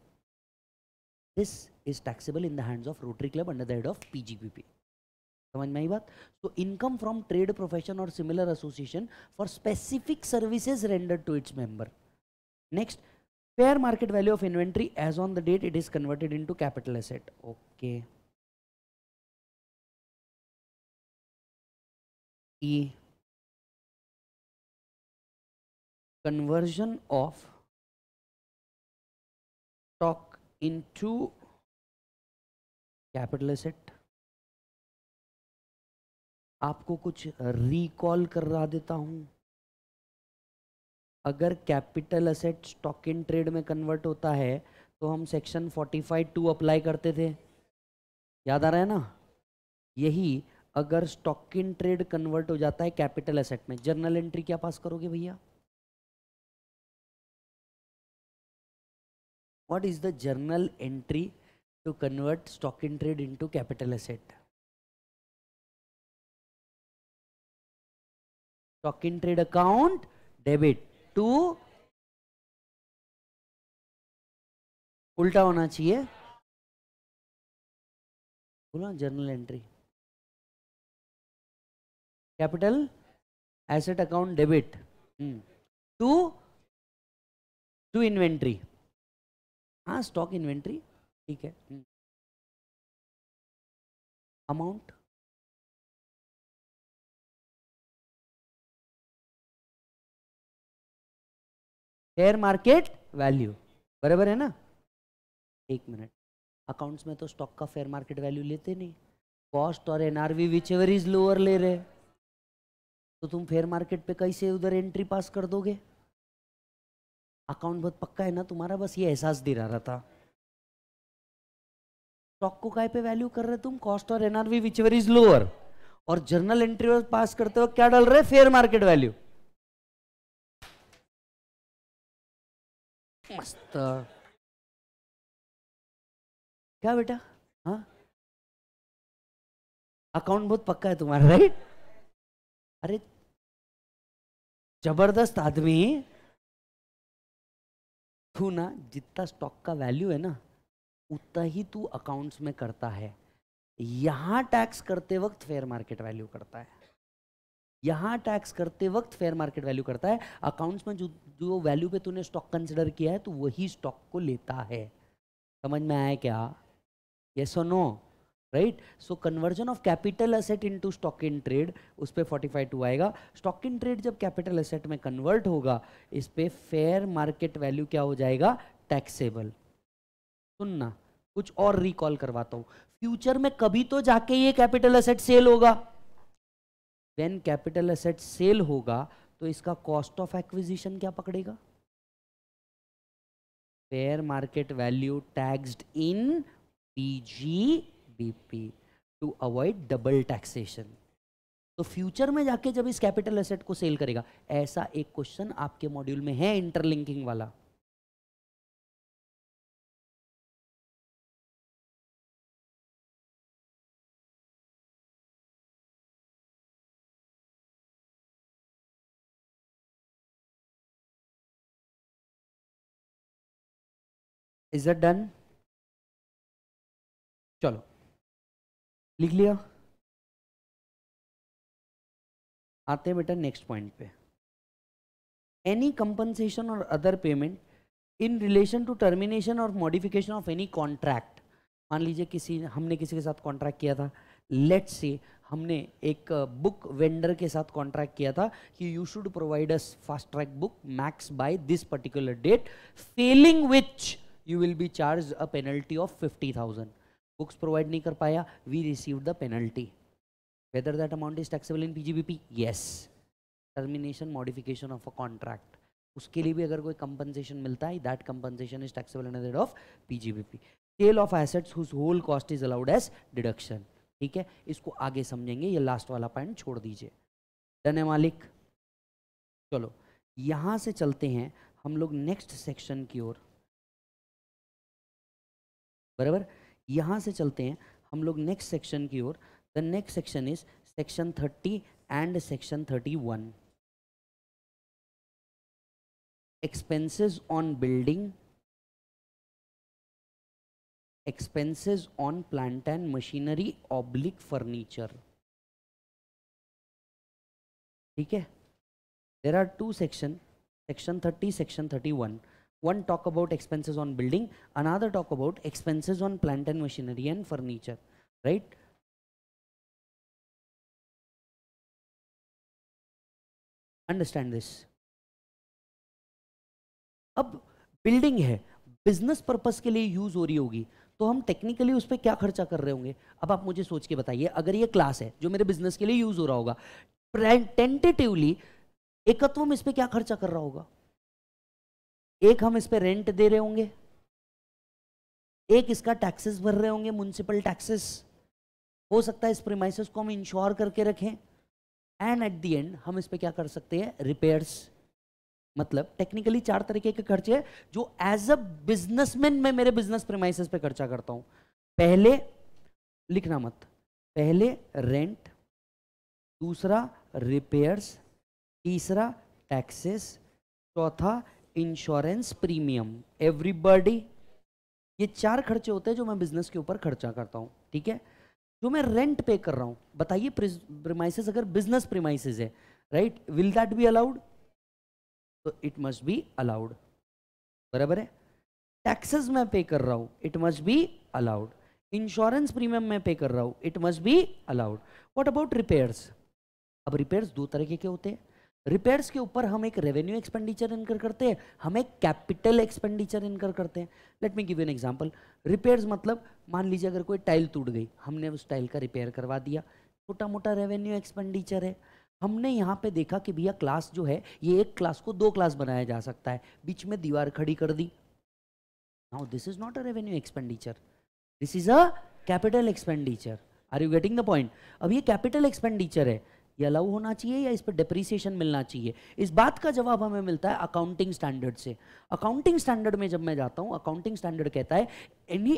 this is taxable in the hands of Rotary Club under the head of P समझ में आई बात तो income from trade profession or similar association for specific services render to its member next fair market value of inventory as on the date it is converted into capital asset okay conversion of stock into capital asset आपको कुछ रिकॉल करवा देता हूं अगर capital asset stock in trade में कन्वर्ट होता है तो हम सेक्शन 45 टू अप्लाई करते थे याद आ रहा है ना यही अगर स्टॉक इन ट्रेड कन्वर्ट हो जाता है कैपिटल असेट में जर्नल एंट्री क्या पास करोगे भैया what is the journal entry to convert stock in trade into capital asset stock in trade account debit to उल्टा होना चाहिए बोला journal entry capital asset account debit to to inventory हाँ स्टॉक इन्वेंट्री ठीक है amount hmm. Share market value बराबर है ना एक मिनट अकाउंट्स में तो स्टॉक का फेयर मार्केट वैल्यू लेते नहीं cost or NRV whichever is lower ले रहे तो तुम फेयर मार्केट पे कैसे उधर एंट्री पास कर दोगे अकाउंट बहुत पक्का है ना तुम्हारा बस ये एहसास दिला रहा था स्टॉक को काय पे वैल्यू कर रहे तुम cost or NRV whichever is lower और जर्नल एंट्री पास करते हो क्या डाल रहे फेयर मार्केट वैल्यू मस्त क्या बेटा हाँ अकाउंट बहुत पक्का है तुम्हारा राइट अरे जबरदस्त आदमी तू ना जितना स्टॉक का वैल्यू है ना उतना ही तू अकाउंट्स में करता है यहाँ टैक्स करते वक्त फेयर मार्केट वैल्यू करता है यहाँ टैक्स करते वक्त फेयर मार्केट वैल्यू करता है अकाउंट्स में जो जो वैल्यू पे तूने स्टॉक कंसिडर किया है तो वही स्टॉक को लेता है समझ में आया क्या ये so no right so conversion of capital asset into stock in trade उस पर फोर्टी फाइव टू आएगा स्टॉक इन ट्रेड जब कैपिटल असेट में कन्वर्ट होगा इस पर फेयर मार्केट वैल्यू क्या हो जाएगा टैक्सेबल सुनना कुछ और रिकॉल करवाता हूँ फ्यूचर में कभी तो जाके ये कैपिटल असेट सेल होगा वेन कैपिटल एसेट सेल होगा तो इसका कॉस्ट ऑफ एक्विजिशन क्या पकड़ेगा fair market value taxed in PGBP to avoid double taxation तो फ्यूचर में जाके जब इस कैपिटल एसेट को सेल करेगा ऐसा एक क्वेश्चन आपके मॉड्यूल में है इंटरलिंकिंग वाला इज इट डन चलो लिख लिया आते हैं बेटा नेक्स्ट पॉइंट पे any compensation or other payment in relation to termination or modification of any contract मान लीजिए किसी हमने किसी के साथ कॉन्ट्रैक्ट किया था लेट्स से हमने एक बुक uh, वेंडर के साथ कॉन्ट्रैक्ट किया था कि you should provide us fast track book max by this particular date failing which you will be charge a penalty of fifty thousand books provide नहीं कर पाया we receive the penalty whether that amount is taxable in P G B P yes termination modification of a contract उसके लिए भी अगर कोई कंपनसेशन मिलता है that compensation is taxable in G B P sale of assets whose whole cost is allowed as deduction ठीक है इसको आगे समझेंगे ये लास्ट वाला पॉइंट छोड़ दीजिए धन्य मालिक चलो यहाँ से चलते हैं हम लोग नेक्स्ट सेक्शन की ओर बराबर यहाँ से चलते हैं हम लोग नेक्स्ट सेक्शन की ओर the next section is section thirty and section thirty one expenses on building expenses on plant and machinery oblique furniture ठीक है there are two section section thirty section thirty one One talk about expenses on building, another talk about expenses on plant and machinery and furniture, right? Understand this. ab building hai business purpose ke liye use ho rahi hogi तो हम टेक्निकली उस पर क्या खर्चा कर रहे होंगे अब आप मुझे सोच के बताइए अगर ये क्लास है जो मेरे बिजनेस के लिए यूज हो रहा होगा टेंटेटिवली एकत्व में इस पर क्या खर्चा कर रहा होगा एक हम इस पर रेंट दे रहे होंगे एक इसका टैक्सेस भर रहे होंगे म्यूनसिपल टैक्सेस हो सकता है इस प्रीमाइसिस को हम इंश्योर करके रखें एंड एट दी एंड हम इस पर क्या कर सकते हैं रिपेयर्स मतलब टेक्निकली चार तरीके के खर्चे जो एज अ बिजनेसमैन मैं मेरे बिजनेस प्रीमाइसिस पे खर्चा करता हूं पहले लिखना मत पहले रेंट दूसरा रिपेयर्स तीसरा टैक्सेस चौथा इंश्योरेंस प्रीमियम एवरीबॉडी ये चार खर्चे होते हैं जो मैं बिजनेस के ऊपर खर्चा करता हूँ ठीक है जो मैं रेंट पे कर रहा हूँ बताइए प्रीमाइसेस अगर बिजनेस प्रीमाइसेस है right will that be allowed तो इट मस्ट बी अलाउड बराबर है टैक्सेस मैं पे कर रहा हूँ it must be allowed insurance premium मैं पे कर रहा हूँ it must be allowed what about repairs अब रिपेयर्स दो तरीके के होते हैं रिपेयर्स के ऊपर हम एक रेवेन्यू एक्सपेंडिचर इनकर करते हैं हम एक कैपिटल एक्सपेंडिचर इनकर करते हैं let me give an example repairs मतलब मान लीजिए अगर कोई टाइल टूट गई हमने उस टाइल का रिपेयर करवा दिया छोटा मोटा रेवेन्यू एक्सपेंडिचर है हमने यहाँ पे देखा कि भैया क्लास जो है ये एक क्लास को दो क्लास बनाया जा सकता है बीच में दीवार खड़ी कर दी now this is not a revenue expenditure this is a capital expenditure are you getting the point अब ये कैपिटल एक्सपेंडिचर है ये अलाउ होना चाहिए या इस पर डिप्रिसिएशन मिलना चाहिए इस बात का जवाब हमें मिलता है अकाउंटिंग स्टैंडर्ड से अकाउंटिंग स्टैंडर्ड में जब मैं जाता हूँ अकाउंटिंग स्टैंडर्ड कहता है any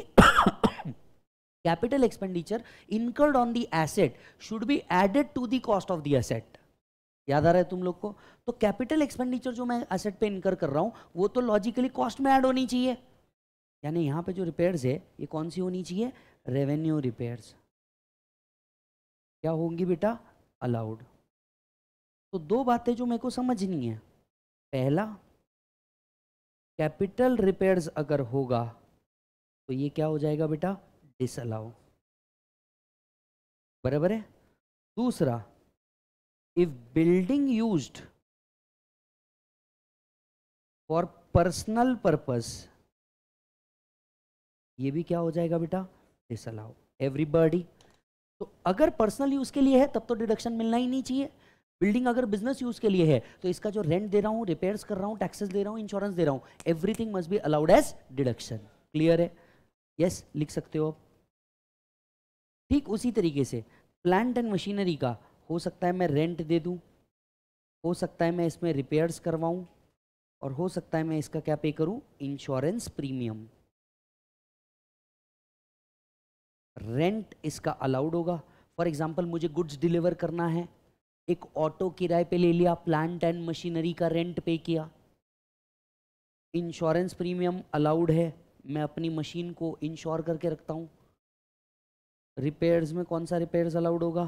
capital expenditure incurred on the asset should be added to the cost of the asset याद आ रहा है तुम लोग को तो कैपिटल एक्सपेंडिचर जो मैं एसेट पे इनकर कर रहा हूँ वो तो लॉजिकली कॉस्ट में ऐड होनी चाहिए यानी यहाँ पे जो रिपेयर्स है ये कौन सी होनी चाहिए रेवेन्यू रिपेयर्स क्या होंगी बेटा अलाउड तो दो बातें जो मेरे को समझनी है पहला कैपिटल रिपेयर्स अगर होगा तो ये क्या हो जाएगा बेटा डिस बराबर है दूसरा if building used for personal purpose ये भी क्या हो जाएगा बेटा डिस अलाउ एवरीबॉडी तो अगर पर्सनल यूज़ के लिए है तब तो डिडक्शन मिलना ही नहीं चाहिए बिल्डिंग अगर बिजनेस यूज़ के लिए है तो इसका जो रेंट दे रहा हूँ रिपेयर्स कर रहा हूँ टैक्सेस दे रहा हूँ इंश्योरेंस दे रहा हूँ everything must be allowed as deduction clear है यस yes, लिख सकते हो आप ठीक उसी तरीके से प्लांट एंड मशीनरी का हो सकता है मैं रेंट दे दूँ हो सकता है मैं इसमें रिपेयर्स करवाऊँ और हो सकता है मैं इसका क्या पे करूँ इंश्योरेंस प्रीमियम रेंट इसका अलाउड होगा फॉर एग्जाम्पल मुझे गुड्स डिलीवर करना है एक ऑटो किराए पे ले लिया प्लांट एंड मशीनरी का रेंट पे किया इंश्योरेंस प्रीमियम अलाउड है मैं अपनी मशीन को इंश्योर करके रखता हूँ रिपेयर्स में कौन सा रिपेयर्स अलाउड होगा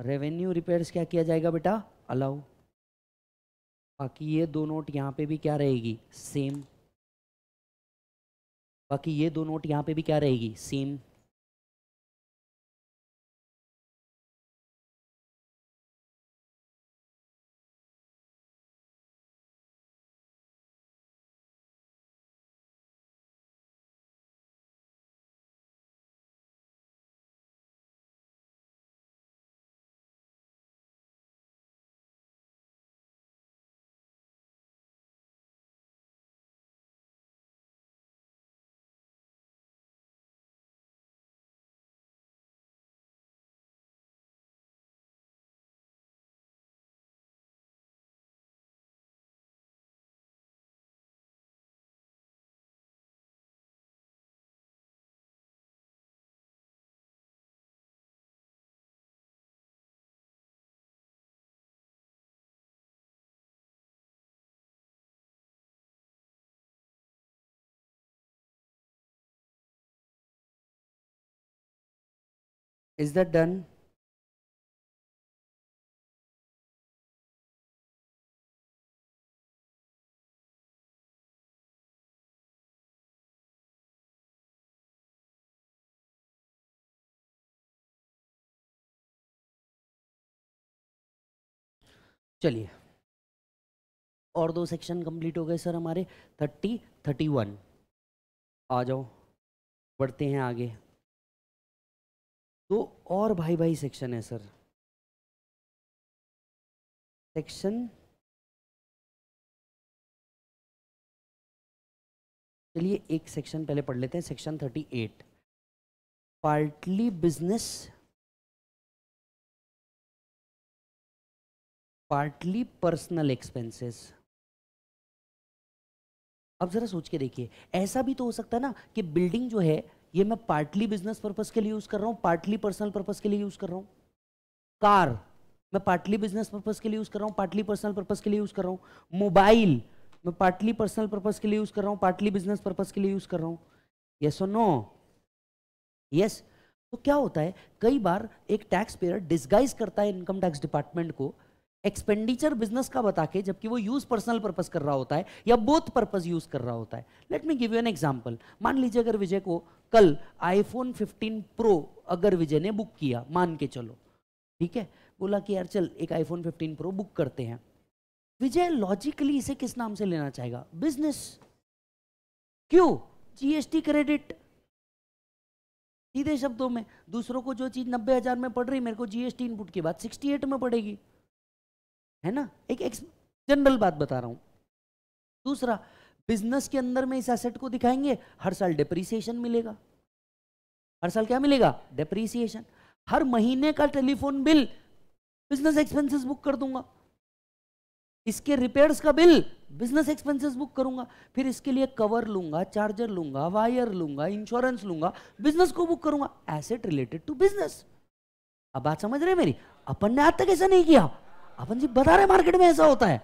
रेवेन्यू रिपेयर्स क्या किया जाएगा बेटा अलाउ बाकी ये दो नोट यहाँ पे भी क्या रहेगी सेम बाकी ये दो नोट यहाँ पे भी क्या रहेगी सेम is that done चलिए और दो सेक्शन कंप्लीट हो गए सर हमारे थर्टी थर्टी वन आ जाओ बढ़ते हैं आगे तो और भाई भाई सेक्शन है सर सेक्शन चलिए एक सेक्शन पहले पढ़ लेते हैं section thirty eight partly business partly personal expenses अब जरा सोच के देखिए ऐसा भी तो हो सकता है ना कि बिल्डिंग जो है ये मैं पार्टली बिजनेस पर्पज के लिए यूज कर रहा हूँ पार्टली पर्सनल पर्पज के लिए यूज कर रहा हूँ कार मैं पार्टली बिजनेस पर्पज के लिए यूज कर रहा हूँ पार्टली पर्सनल पर्पज के लिए यूज कर रहा हूँ मोबाइल मैं पार्टली पर्सनल पर्पज के लिए यूज कर रहा हूँ पार्टली बिजनेस पर्पज के लिए यूज कर रहा हूँ यस और नो यस तो क्या होता है कई बार एक टैक्स पेयर डिस्गाइज करता है इनकम टैक्स डिपार्टमेंट को एक्सपेंडिचर बिजनेस का बता के जबकि वो यूज पर्सनल पर्पज कर रहा होता है या बोथ पर्पज यूज कर रहा होता है let me give you an example मान लीजिए अगर विजय को कल आईफोन 15 प्रो अगर विजय ने बुक किया मान के चलो ठीक है बोला कि यार चल एक आईफोन 15 प्रो बुक करते हैं विजय लॉजिकली इसे किस नाम से लेना चाहेगा बिजनेस क्यों जीएसटी क्रेडिट सीधे शब्दों में दूसरों को जो चीज नब्बे हजार में पड़ रही मेरे को जीएसटी इनपुट के बाद एट में पड़ेगी है ना एक, जनरल बात बता रहा हूं दूसरा बिजनेस के अंदर में इस एसेट को दिखाएंगे हर साल डिप्रिसिएशन मिलेगा हर साल क्या मिलेगा डिप्रिसिएशन हर महीने का telephone bill business expenses book कर दूंगा इसके रिपेयर्स का बिल बिजनेस एक्सपेंसेस बुक करूंगा फिर इसके लिए कवर लूंगा चार्जर लूंगा वायर लूंगा इंश्योरेंस लूंगा बिजनेस को बुक करूंगा एसेट रिलेटेड टू बिजनेस अब बात समझ रहे मेरी अपन ने आज तक ऐसा नहीं किया अपन जी बता रहे मार्केट में ऐसा होता है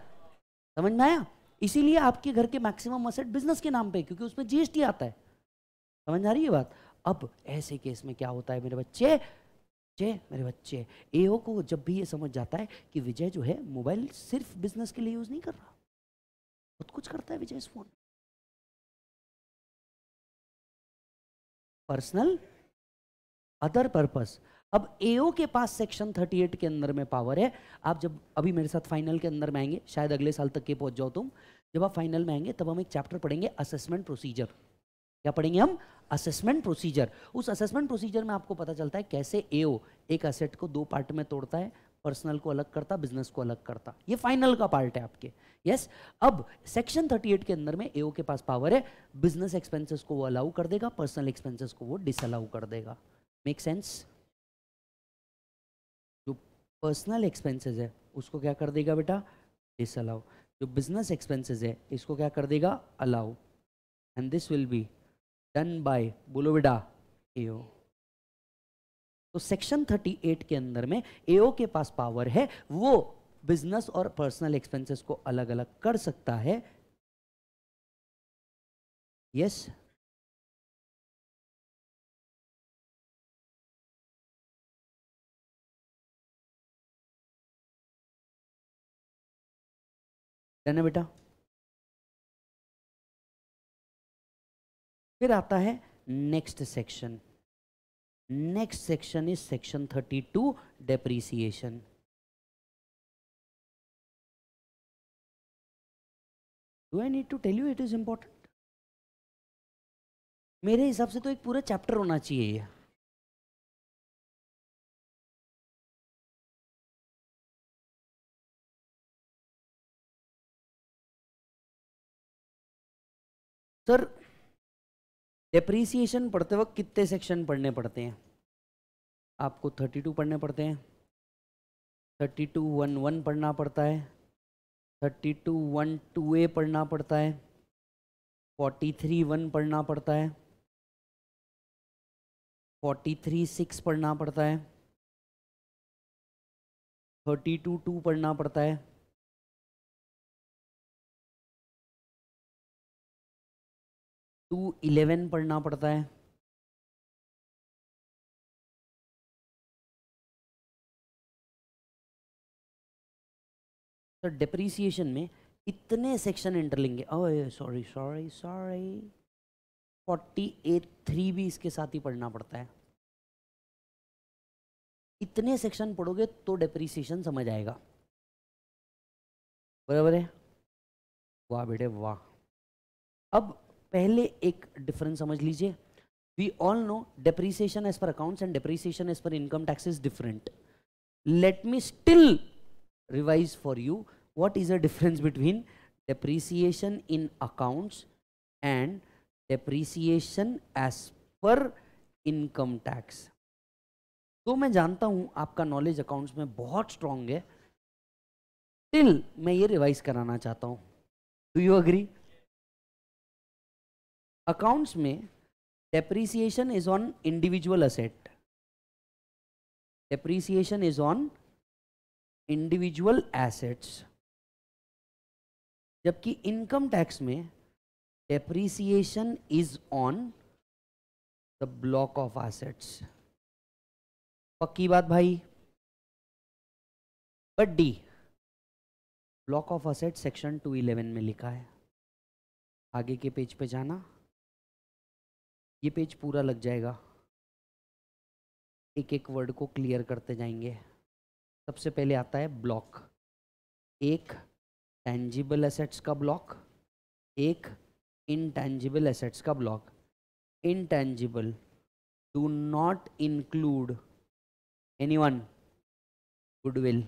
समझ में आया इसीलिए आपके घर के मैक्सिमम असेट बिजनेस के नाम पे क्योंकि उसमें जीएसटी आता है समझ आ रही है बात अब ऐसे केस में क्या होता है मेरे बच्चे जे मेरे बच्चे एओ को जब भी ये समझ जाता है कि विजय जो है मोबाइल सिर्फ बिजनेस के लिए यूज नहीं कर रहा बहुत कुछ करता है विजय इस फोन पर्सनल अदर पर्पस अब एओ के पास सेक्शन 38 के अंदर में पावर है आप जब अभी मेरे साथ फाइनल के अंदर में आएंगे शायद अगले साल तक के पहुंच जाओ तुम जब आप फाइनल में आएंगे तब हम एक चैप्टर पढ़ेंगे असेसमेंट प्रोसीजर क्या पढ़ेंगे हम असेसमेंट प्रोसीजर उस असेसमेंट प्रोसीजर में आपको पता चलता है कैसे एओ एक असेट को दो पार्ट में तोड़ता है पर्सनल को अलग करता बिजनेस को अलग करता ये फाइनल का पार्ट है आपके यस अब सेक्शन 38 के अंदर में एओ के पास पावर है बिजनेस एक्सपेंसेस को वो अलाउ कर देगा पर्सनल एक्सपेंसेस को वो डिसअलाउ कर देगा मेक सेंस पर्सनल एक्सपेंसेस है उसको क्या कर देगा बेटा डिस अलाउ जो बिजनेस एक्सपेंसेस है इसको क्या कर देगा allow and this will be done by बोलो बेटा एओ तो सेक्शन 38 के अंदर में एओ के पास पावर है वो बिजनेस और पर्सनल एक्सपेंसेस को अलग अलग कर सकता है यस yes? डन बेटा फिर आता है next section next section is section thirty two depreciation do I need to tell you it is important मेरे हिसाब से तो एक पूरा चैप्टर होना चाहिए सर डिप्रीसिएशन पढ़ते वक्त कितने सेक्शन पढ़ने पड़ते हैं आपको थर्टी टू पढ़ने पड़ते हैं थर्टी टू वन वन पढ़ना पड़ता है thirty two one two A पढ़ना पड़ता है फोर्टी थ्री वन पढ़ना पड़ता है फोर्टी थ्री सिक्स पढ़ना पड़ता है थर्टी टू टू पढ़ना पड़ता है टू इलेवन पढ़ना पड़ता है तो डिप्रीसिएशन में इतने सेक्शन एंटर लेंगे sorry sorry sorry forty eight three भी इसके साथ ही पढ़ना पड़ता है इतने सेक्शन पढ़ोगे तो डिप्रीसिएशन समझ आएगा बराबर है वाह बेटे वाह अब पहले एक डिफरेंस समझ लीजिए we all know depreciation as per accounts and depreciation as per income tax is different let me still revise for you what is a difference between depreciation in accounts and depreciation as per income tax तो मैं जानता हूं आपका नॉलेज अकाउंट्स में बहुत स्ट्रांग है टिल मैं ये रिवाइज कराना चाहता हूं डू यू अग्री अकाउंट्स में depreciation is on individual asset depreciation is on individual assets जबकि इनकम टैक्स में depreciation is on the block of assets पक्की बात भाई but the block of asset section 211 में लिखा है आगे के पेज पे जाना ये पेज पूरा लग जाएगा एक एक वर्ड को क्लियर करते जाएंगे सबसे पहले आता है ब्लॉक एक टेंजिबल एसेट्स का ब्लॉक एक इनटेंजिबल एसेट्स का block intangible do not include anyone goodwill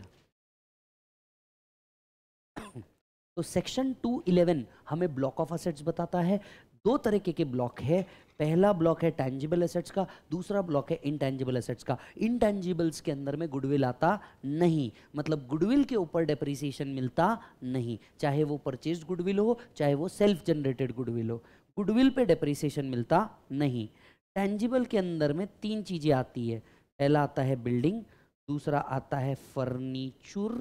तो सेक्शन टू इलेवन हमें ब्लॉक ऑफ असेट्स बताता है दो तरीके के ब्लॉक है पहला ब्लॉक है टैंजिबल एसेट्स का दूसरा ब्लॉक है इनटैंजिबल एसेट्स का इनटैंजिबल्स के अंदर में गुडविल आता नहीं मतलब गुडविल के ऊपर डेप्रिसिएशन मिलता नहीं चाहे वो परचेज गुडविल हो चाहे वो सेल्फ जनरेटेड गुडविल हो गुडविल पे डेप्रिसिएशन मिलता नहीं टैंजिबल के अंदर में तीन चीज़ें आती है पहला आता है बिल्डिंग दूसरा आता है फर्नीचर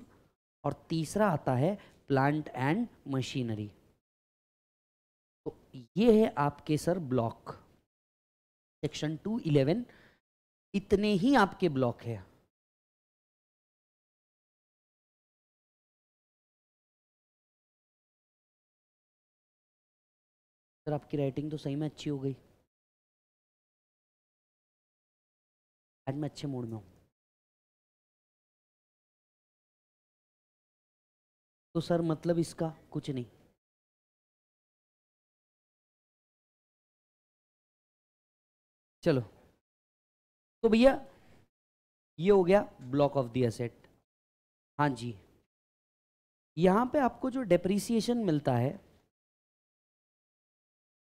और तीसरा आता है प्लांट एंड मशीनरी तो ये है आपके sir block section two eleven इतने ही आपके ब्लॉक है सर आपकी राइटिंग तो सही में अच्छी हो गई आज मैं अच्छे मूड में हूँ तो सर मतलब इसका कुछ नहीं चलो तो भैया ये हो गया ब्लॉक ऑफ द एसेट हाँ जी यहाँ पे आपको जो डेप्रिसिएशन मिलता है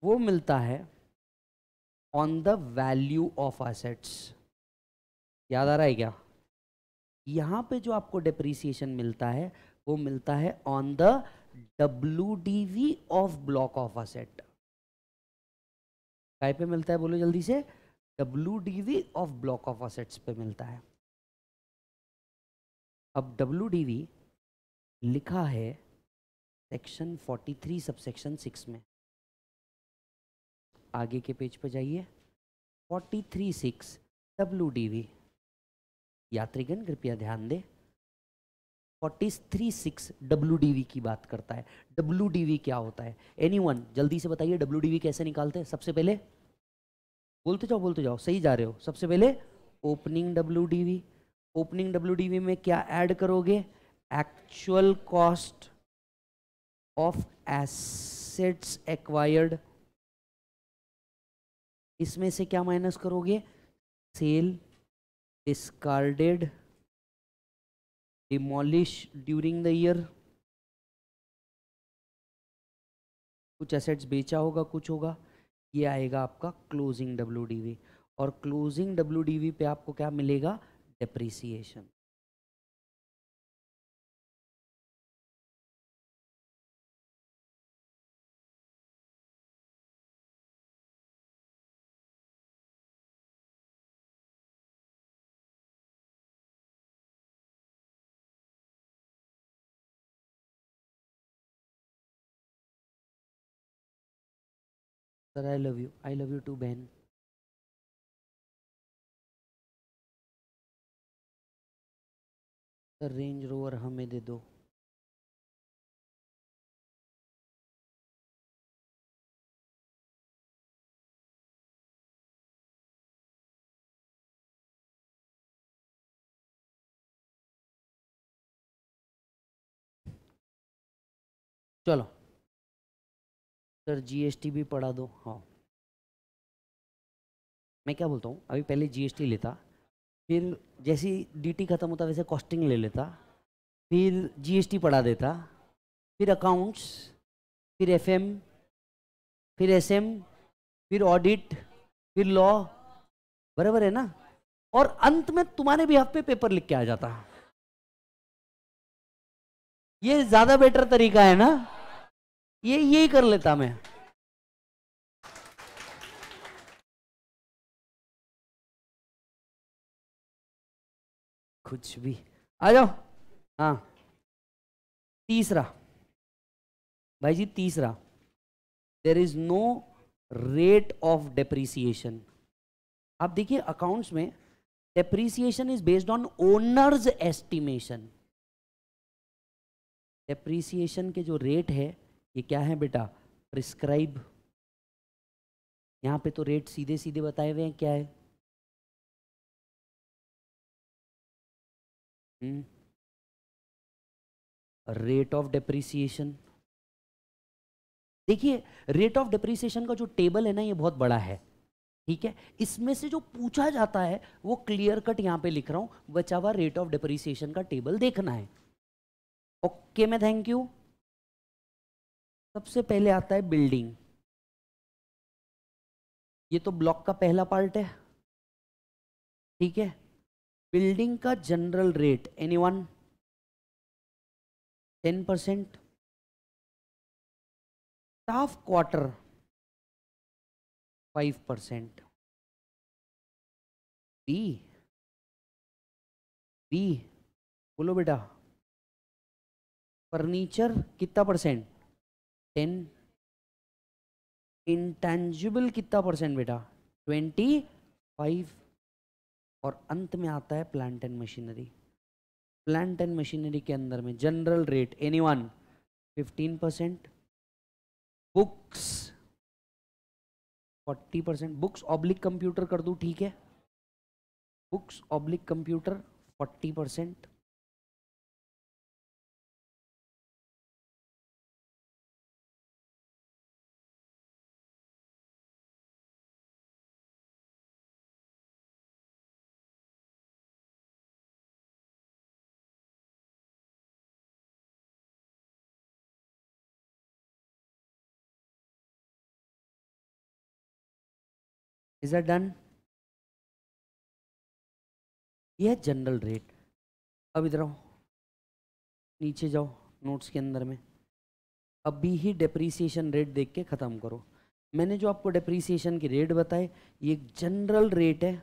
वो मिलता है on the value of assets याद आ रहा है क्या यहाँ पे जो आपको डेप्रिसिएशन मिलता है वो मिलता है on the W D V of block of asset काय पे मिलता है बोलो जल्दी से W D V of block of assets पे मिलता है अब डब्ल्यू डी वी लिखा है सेक्शन 43 सब सेक्शन सिक्स में आगे के पेज पर जाइए जाइए 43 सिक्स डब्ल्यू डी वी यात्रीगण कृपया ध्यान दें forty three six W D V की बात करता है डब्ल्यू डी वी क्या होता है एनी वन जल्दी से बताइए डब्ल्यू डी वी कैसे निकालते हैं सबसे पहले बोलते जाओ बोलते जाओ सही जा रहे हो सबसे पहले ओपनिंग डब्ल्यू ओपनिंग डब्ल्यू में क्या ऐड करोगे actual cost of assets acquired इसमें से क्या माइनस करोगे sale discarded demolish during the year कुछ एसेट्स बेचा होगा कुछ होगा ये आएगा आपका क्लोजिंग डब्ल्यू और क्लोजिंग डब्ल्यू पे आपको क्या मिलेगा depreciation sir I love you I love you too बहन सर रेंज रोवर हमें दे दो चलो सर जीएसटी भी पढ़ा दो हाँ मैं क्या बोलता हूँ अभी पहले जीएसटी लेता फिर जैसे डीटी ख़त्म होता वैसे कॉस्टिंग ले लेता फिर जीएसटी पढ़ा देता फिर अकाउंट्स फिर एफएम फिर एसएम फिर ऑडिट फिर लॉ बराबर है ना और अंत में तुम्हारे भी हफ्ते पे पेपर लिख के आ जाता ये ज़्यादा बेटर तरीका है ना ये यही कर लेता मैं कुछ भी आ जाओ हाँ तीसरा भाई जी तीसरा there is no rate of depreciation आप देखिए अकाउंट्स में depreciation is based on owner's estimation depreciation के जो रेट है ये क्या है बेटा प्रिस्क्राइब यहाँ पे तो रेट सीधे सीधे बताए हुए हैं क्या है रेट ऑफ डेप्रिसिएशन देखिए रेट ऑफ डेप्रिसिएशन का जो टेबल है ना ये बहुत बड़ा है ठीक है इसमें से जो पूछा जाता है वो क्लियर कट यहाँ पे लिख रहा हूँ बचा हुआ रेट ऑफ डेप्रिसिएशन का टेबल देखना है ओके मैं थैंक यू सबसे पहले आता है बिल्डिंग ये तो ब्लॉक का पहला पार्ट है ठीक है बिल्डिंग का general rate any one ten percent staff quarter five percent B B बोलो बेटा फर्नीचर कितना परसेंट टेन इंटेंजिबल कितना परसेंट बेटा ट्वेंटी फाइव और अंत में आता है plant and machinery plant and machinery के अंदर में general rate any one fifteen percent books forty percent books oblique computer कर दू ठीक है books oblique computer forty percent is are done यह है जनरल रेट अब इधर आओ नीचे जाओ नोट्स के अंदर में अभी ही डेप्रीसिएशन रेट देख के ख़त्म करो मैंने जो आपको डेप्रीसिएशन की रेट बताए ये जनरल रेट है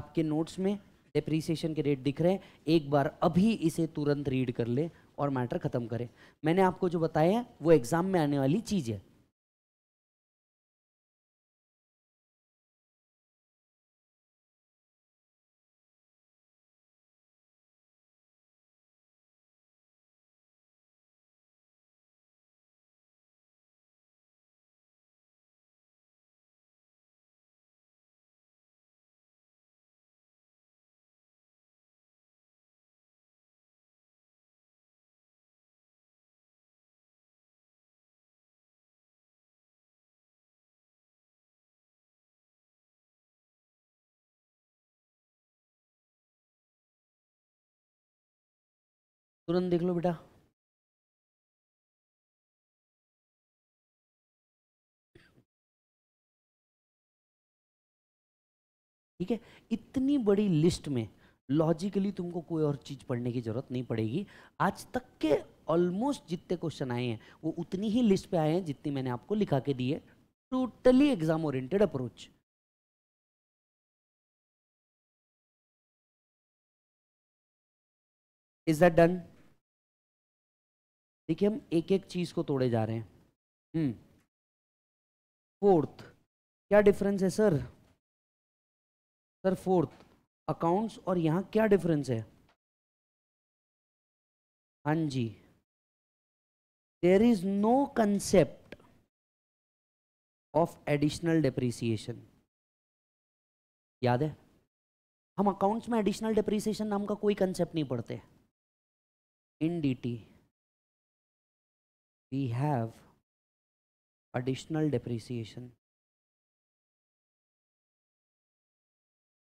आपके नोट्स में डेप्रीसिएशन के रेट दिख रहे हैं एक बार अभी इसे तुरंत रीड कर ले और मैटर ख़त्म करें मैंने आपको जो बताया वो एग्ज़ाम में आने वाली चीज़ है तुरंत देख लो बेटा ठीक है इतनी बड़ी लिस्ट में लॉजिकली तुमको कोई और चीज़ पढ़ने की ज़रूरत नहीं पड़ेगी आज तक के ऑलमोस्ट जितने क्वेश्चन आए हैं वो उतनी ही लिस्ट पे आए हैं जितनी मैंने आपको लिखा के दिए totally exam oriented approach is that done देखिए हम एक एक चीज़ को तोड़े जा रहे हैं हम्म। फोर्थ क्या डिफरेंस है सर सर फोर्थ अकाउंट्स और यहाँ क्या डिफरेंस है हाँ जी there is no concept of additional depreciation याद है हम अकाउंट्स में एडिशनल डिप्रिसिएशन नाम का कोई कंसेप्ट नहीं पढ़ते in D T we have additional depreciation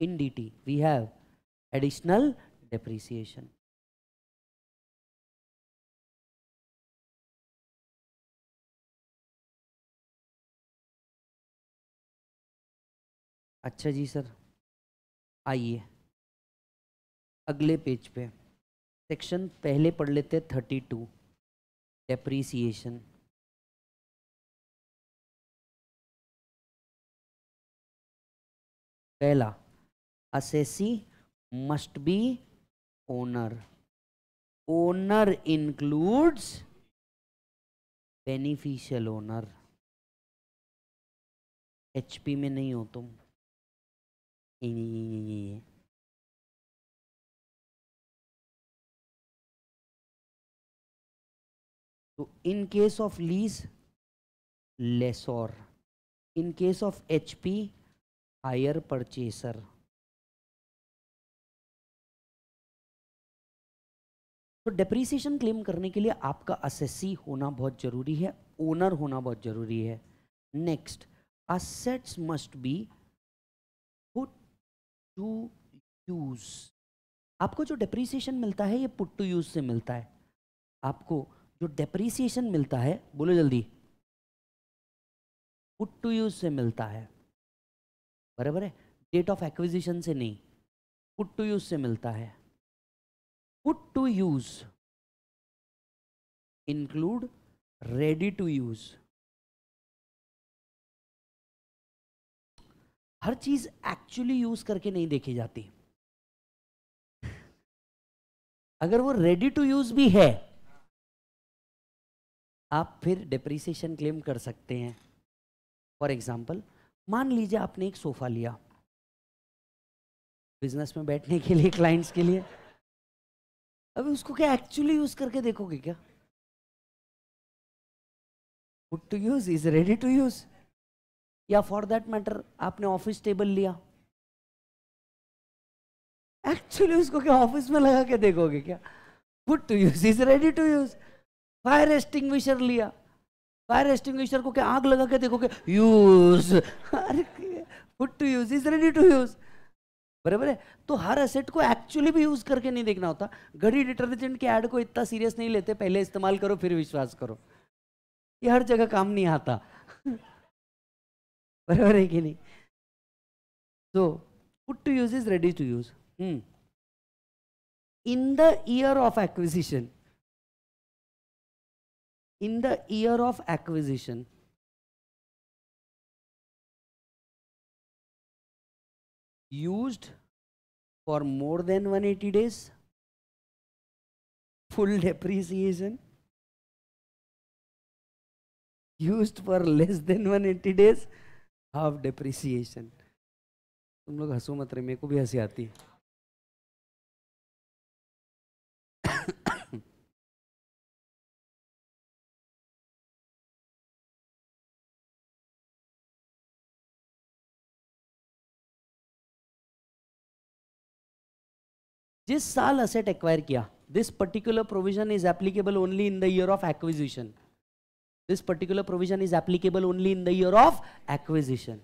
in DT we have additional depreciation अच्छा जी सर आइए अगले पेज पे सेक्शन पहले पढ़ लेते हैं थर्टी टू depreciation पहला assessee must be owner owner includes beneficial owner HP में नहीं हो तुम ये ये ये ये ये तो in case of lease lessor in case of H P hire purchaser तो डेप्रीसिएशन क्लेम करने के लिए आपका असेसी होना बहुत ज़रूरी है ओनर होना बहुत ज़रूरी है next assets must be put to use आपको जो डेप्रीसिएशन मिलता है ये पुट टू यूज से मिलता है आपको जो डेप्रीसिएशन मिलता है बोलो जल्दी पुट टू यूज से मिलता है बराबर है डेट ऑफ एक्विजिशन से नहीं पुट टू यूज से मिलता है put to use include ready to use हर चीज एक्चुअली यूज करके नहीं देखी जाती [laughs] अगर वो रेडी टू यूज भी है आप फिर डिप्रीसीशन क्लेम कर सकते हैं फॉर एग्जाम्पल मान लीजिए आपने एक सोफ़ा लिया बिजनेस में बैठने के लिए क्लाइंट्स के लिए अभी उसको क्या एक्चुअली यूज़ करके देखोगे क्या good to use is ready to use या फॉर दैट मैटर आपने ऑफिस टेबल लिया एक्चुअली उसको क्या ऑफिस में लगा के देखोगे क्या good to use is ready to use fire extinguisher लिया फायर एस्टिंग्विशर को क्या आग लगा के देखोगे use good put to use is ready to use बराबर है तो हर एसेट को एक्चुअली भी यूज करके नहीं देखना होता घड़ी डिटर्जेंट के ऐड को इतना सीरियस नहीं लेते पहले इस्तेमाल करो फिर विश्वास करो ये हर जगह काम नहीं आता बराबर है कि नहीं तो good to use is ready to use in the year of acquisition in the year of acquisition used for more than 180 days full depreciation used for less than 180 days half depreciation तुम लोग हंसो मत रहे मेरे को भी हंसी आती है जिस साल असेट एक्वायर किया this particular provision is applicable only in the year of acquisition this particular provision is applicable only in the year of acquisition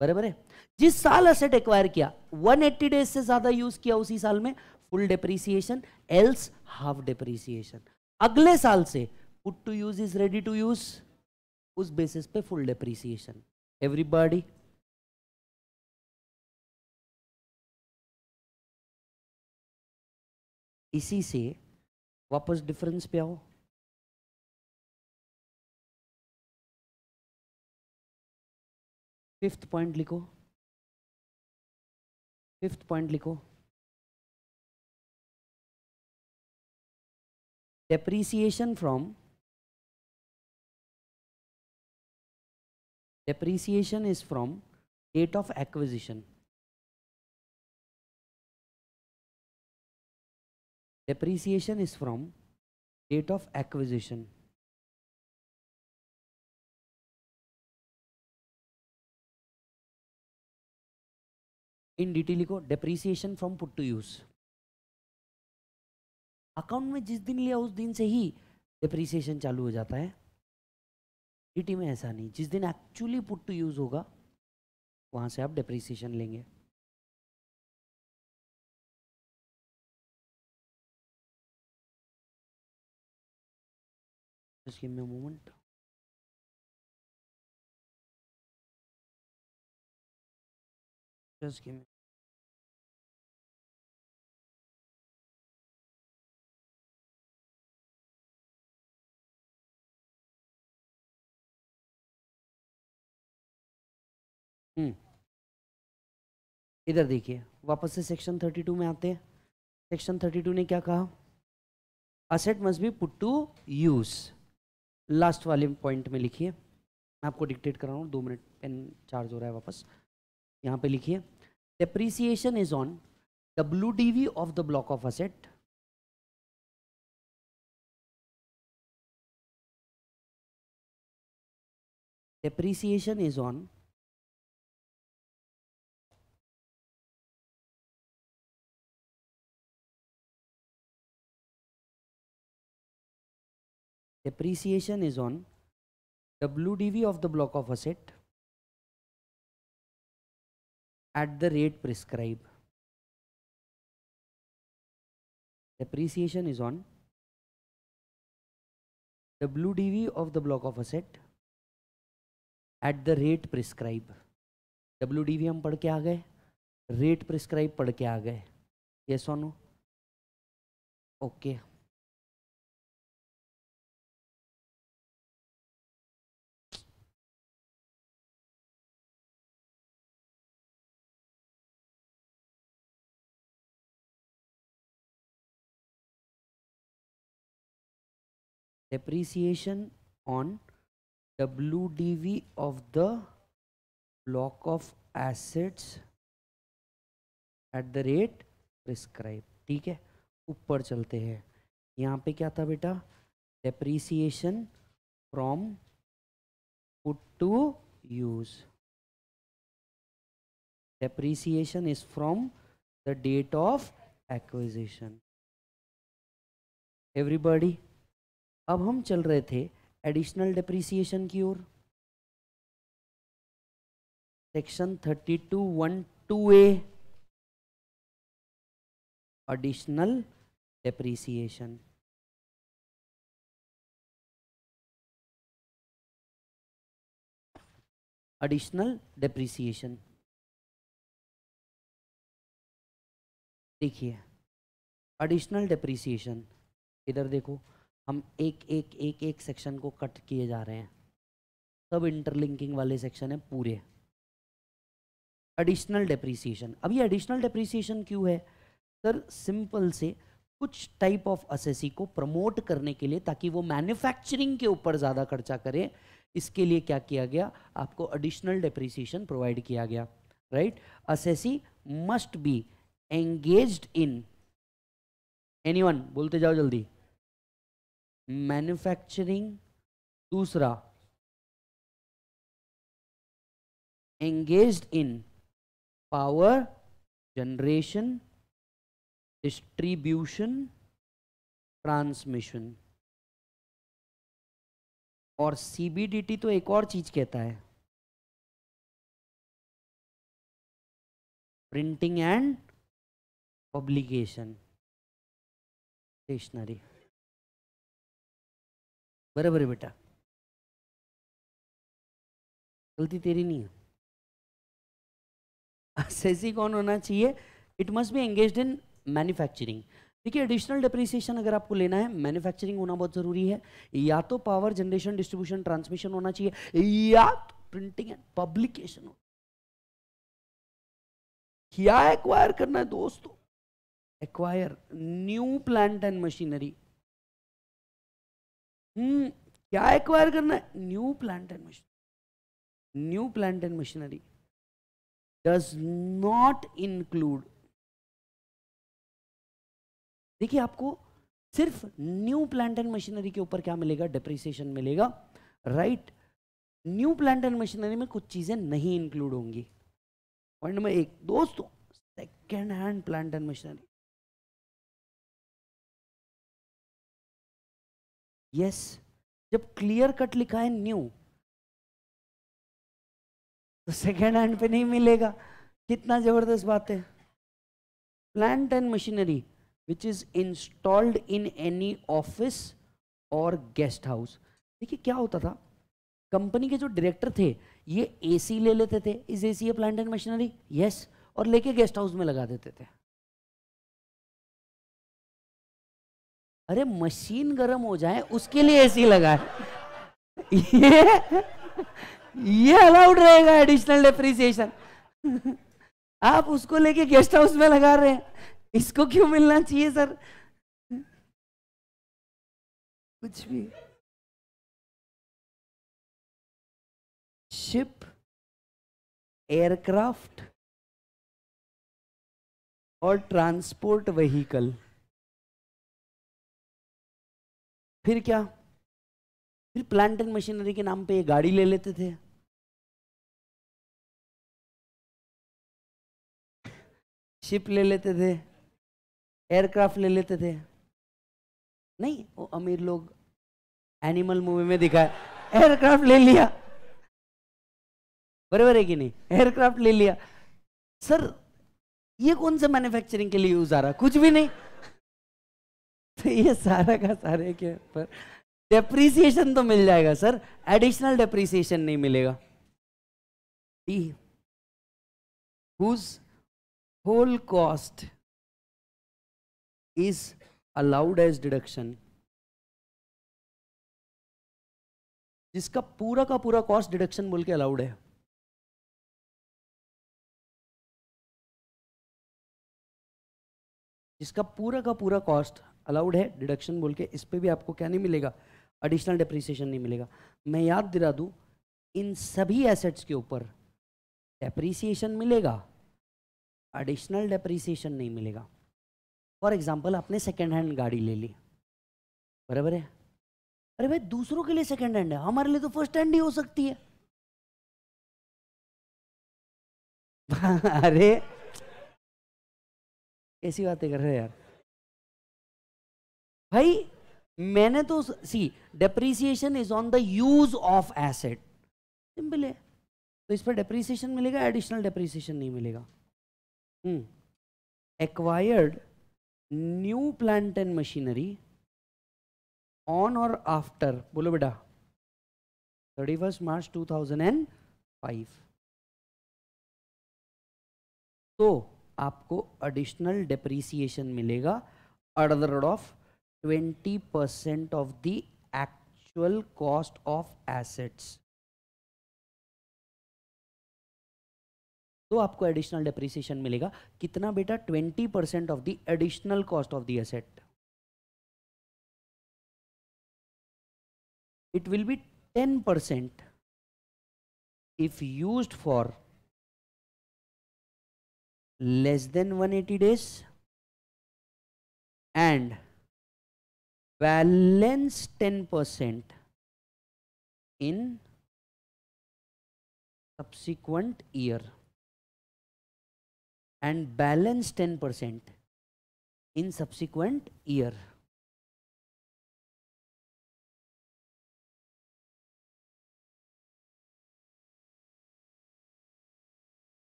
बराबर है जिस साल असेट एक्वायर किया 180 डेज से ज्यादा यूज किया उसी साल में full depreciation else half depreciation अगले साल से put to use is ready to use उस बेसिस पे फुल डेप्रिसिएशन एवरीबॉडी इसी से वापस डिफरेंस पे आओ फिफ्थ पॉइंट लिखो फिफ्थ पॉइंट लिखो depreciation from depreciation is from date of acquisition depreciation is from date of acquisition in detail लिखो depreciation from put to use account में जिस दिन लिया उस दिन से ही डिप्रीसिएशन चालू हो जाता है डीटी में ऐसा नहीं जिस दिन एक्चुअली पुट टू यूज होगा वहां से आप डिप्रीसिएशन लेंगे Just give me a moment. Just give me. Hmm. इधर देखिए वापस से सेक्शन 32 में आते हैं सेक्शन 32 ने क्या कहा asset must be put to use last वाले पॉइंट में लिखिए मैं आपको डिक्टेट कर रहा हूँ दो मिनट पेन चार्ज हो रहा है वापस यहाँ पे लिखिए depreciation is on W D V of the block of asset depreciation is on depreciation is on WDV of the block of asset at the rate prescribed. Depreciation is on WDV of the block of asset at the rate prescribed. WDV हम पढ़ के आ गए रेट प्रिस्क्राइब पढ़ के आ गए ये सोनो okay depreciation on W D V of the block of assets at the rate prescribe ठीक है ऊपर चलते हैं यहाँ पे क्या था बेटा depreciation from put to use depreciation is from the date of acquisition everybody अब हम चल रहे थे एडिशनल डिप्रिसिएशन की ओर section thirty two one two additional depreciation additional depreciation देखिए एडिशनल डिप्रिसिएशन इधर देखो हम एक एक एक एक सेक्शन को कट किए जा रहे हैं सब इंटरलिंकिंग वाले सेक्शन है पूरे एडिशनल डेप्रीसिएशन अब ये एडिशनल डेप्रीसिएशन क्यों है सर सिंपल से कुछ टाइप ऑफ असेसी को प्रमोट करने के लिए ताकि वो मैन्युफैक्चरिंग के ऊपर ज़्यादा खर्चा करे इसके लिए क्या किया गया आपको एडिशनल डेप्रीसिएशन प्रोवाइड किया गया right assessee must be engage in anyone बोलते जाओ जल्दी मैन्युफैक्चरिंग दूसरा engaged in power generation distribution transmission और सीबीडीटी तो एक और चीज कहता है प्रिंटिंग एंड पब्लिकेशन स्टेशनरी बराबर है बेटा गलती तेरी नहीं है [laughs] सेसी कौन होना चाहिए it must be engage in manufacturing देखिए एडिशनल डिप्रिसिएशन अगर आपको लेना है मैन्युफैक्चरिंग होना बहुत ज़रूरी है या तो पावर जनरेशन डिस्ट्रीब्यूशन ट्रांसमिशन होना चाहिए या तो प्रिंटिंग एंड पब्लिकेशन हो क्या एक्वायर करना है दोस्तों acquire new plant and machinery hmm क्या एक्वायर करना है new plant and machinery new plant and machinery does not include देखिए आपको सिर्फ न्यू प्लांट एंड मशीनरी के ऊपर क्या मिलेगा डिप्रिसिएशन मिलेगा right new plant and machinery में कुछ चीज़ें नहीं इंक्लूड होंगी पॉइंट नंबर एक दोस्तों second hand plant and machinery yes जब क्लियर कट लिखा है न्यू तो सेकेंड हैंड पे नहीं मिलेगा कितना जबरदस्त बात है plant and machinery which is installed in any office और गेस्ट हाउस देखिए क्या होता था कंपनी के जो डायरेक्टर थे ये एसी ले लेते थे is AC see plant and machinery yes और लेके गेस्ट हाउस में लगा देते थे अरे मशीन गर्म हो जाए उसके लिए एसी लगा ये ये अलाउड रहेगा एडिशनल डेप्रीसिएशन आप उसको लेके गेस्ट हाउस में लगा रहे हैं इसको क्यों मिलना चाहिए सर कुछ भी शिप एयरक्राफ्ट और ट्रांसपोर्ट वहीकल फिर क्या फिर प्लांट एंड मशीनरी के नाम पे ये गाड़ी ले लेते थे शिप ले लेते थे एयरक्राफ्ट ले लेते थे नहीं वो अमीर लोग एनिमल मूवी में दिखाए एयरक्राफ्ट ले लिया बराबर है कि नहीं एयरक्राफ्ट ले लिया सर ये कौन सा मैन्युफैक्चरिंग के लिए यूज आ रहा कुछ भी नहीं तो ये सारा का सारे के ऊपर डेप्रीसिएशन तो मिल जाएगा सर एडिशनल डेप्रीसिएशन नहीं मिलेगा the whose whole cost is allowed as deduction जिसका पूरा का पूरा कॉस्ट डिडक्शन बोल के अलाउड है जिसका पूरा का पूरा कॉस्ट अलाउड है डिडक्शन बोल के इस पर भी आपको क्या नहीं मिलेगा एडिशनल डिप्रिसिएशन नहीं मिलेगा मैं याद दिला दूँ इन सभी एसेट्स के ऊपर डेप्रीसिएशन मिलेगा एडिशनल डेप्रीसिएशन नहीं मिलेगा फॉर एग्जाम्पल आपने सेकेंड हैंड गाड़ी ले ली बराबर है अरे भाई दूसरों के लिए सेकेंड हैंड है हमारे लिए तो फर्स्ट हैंड ही हो सकती है [laughs] अरे कैसी बातें कर रहे हैं यार भाई मैंने तो see depreciation is on the use of asset simple है तो इस पर डेप्रीसिएशन मिलेगा एडिशनल डेप्रीसिएशन नहीं मिलेगा acquired new plant and machinery on और आफ्टर बोलो बेटा thirty first March two thousand and five तो आपको एडिशनल डेप्रीसिएशन मिलेगा order of twenty percent of the actual cost of assets तो आपको एडिशनल डिप्रिसिएशन मिलेगा कितना बेटा twenty percent of the additional cost of the asset be ten percent if use for less than one eighty days and Balance 10% in subsequent year and balance 10% in subsequent year.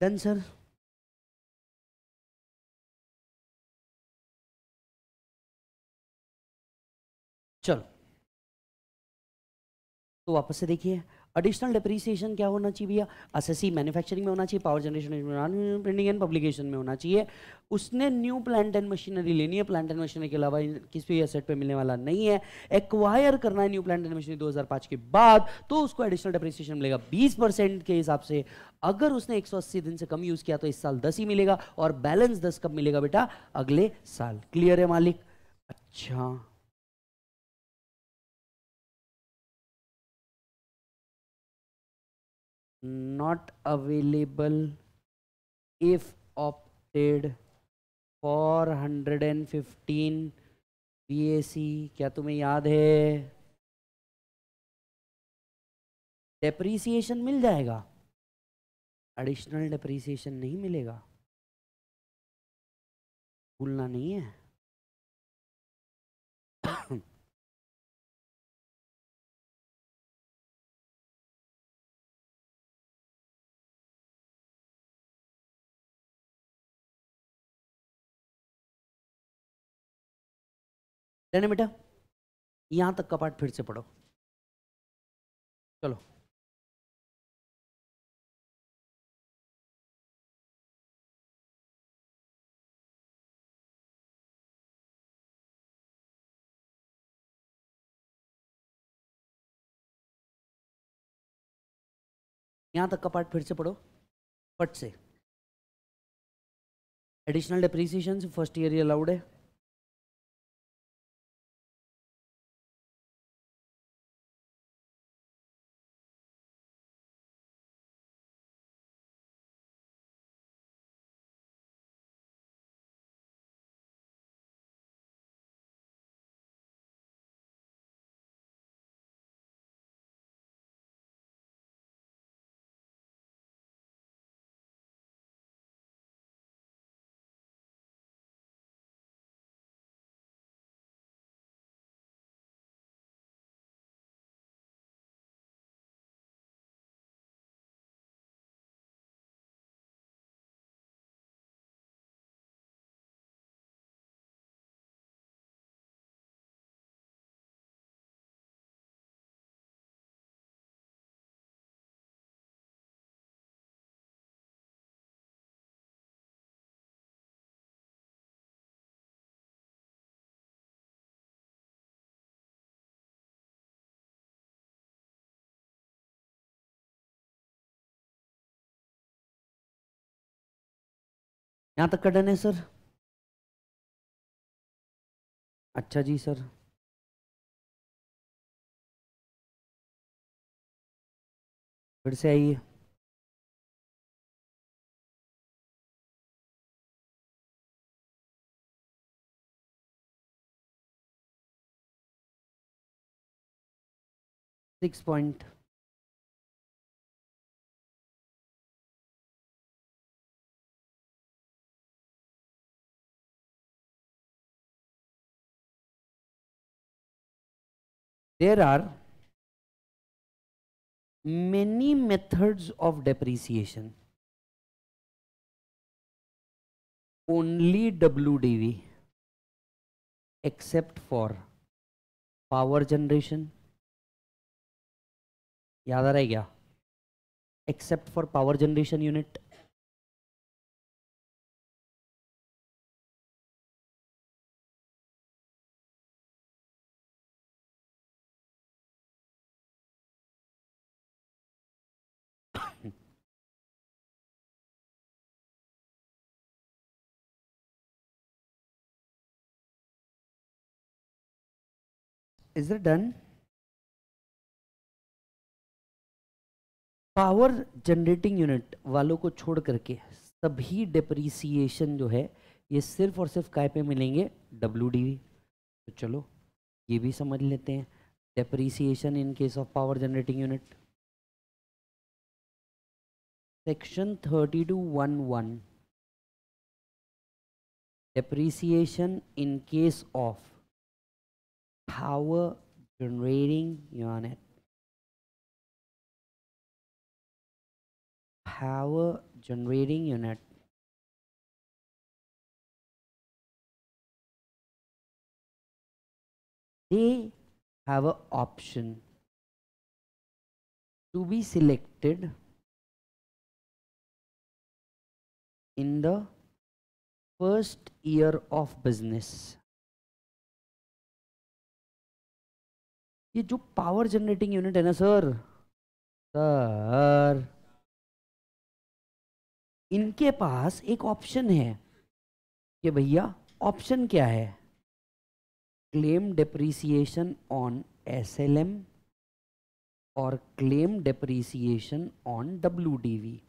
Then sir. तो वापस से देखिए एडिशनल डिप्रिसिएशन क्या होना चाहिए भैया एसएससी मैन्युफैक्चरिंग में होना चाहिए power generation printing and publication में होना चाहिए उसने न्यू प्लांट एंड मशीनरी लेनी है प्लांट एंड मशीनरी के अलावा किसी भी एसेट पे मिलने वाला नहीं है एक्वायर करना है न्यू प्लांट एंड मशीनरी 2005 के बाद तो उसको एडिशनल डिप्रिसिएशन मिलेगा बीस परसेंट के हिसाब से अगर उसने अस्सी दिन से कम यूज़ किया तो इस साल दस ही मिलेगा और बैलेंस दस कब मिलेगा बेटा अगले साल क्लियर है मालिक अच्छा not available if opted 415 BAC क्या तुम्हें याद है डेप्रीसिएशन मिल जाएगा एडिशनल डेप्रीसिएशन नहीं मिलेगा भूलना नहीं है रहने बेटा यहां तक का पार्ट फिर से पढ़ो चलो यहां तक का पार्ट फिर से पढ़ो फट से additional depreciation first year allowed है यहाँ तक का डन है सर अच्छा जी सर फिर से आइए six point there are many methods of depreciation only WDV except for power generation याद आ रहा है क्या except for power generation unit is it done power generating unit वालों को छोड़ करके सभी डिप्रिसिएशन जो है ये सिर्फ और सिर्फ काय पे मिलेंगे डब्ल्यू तो चलो ये भी समझ लेते हैं depreciation in case of power generating unit section thirty two one one depreciation in case of power generating unit. Power generating unit. They have an option to be selected in the first year of business. ये जो पावर जनरेटिंग यूनिट है ना सर सर इनके पास एक ऑप्शन है कि भैया ऑप्शन क्या है क्लेम डेप्रिसिएशन ऑन एसएलएम और क्लेम डेप्रिसिएशन ऑन डब्ल्यूडीवी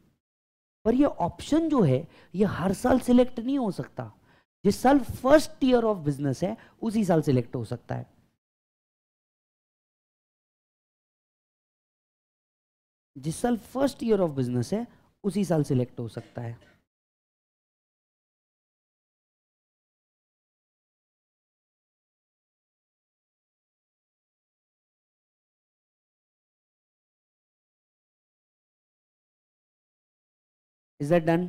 पर ये ऑप्शन जो है ये हर साल सिलेक्ट नहीं हो सकता जिस साल फर्स्ट ईयर ऑफ बिजनेस है उसी साल सिलेक्ट हो सकता है जिस साल फर्स्ट ईयर ऑफ बिजनेस है उसी साल सिलेक्ट हो सकता है इज दैट डन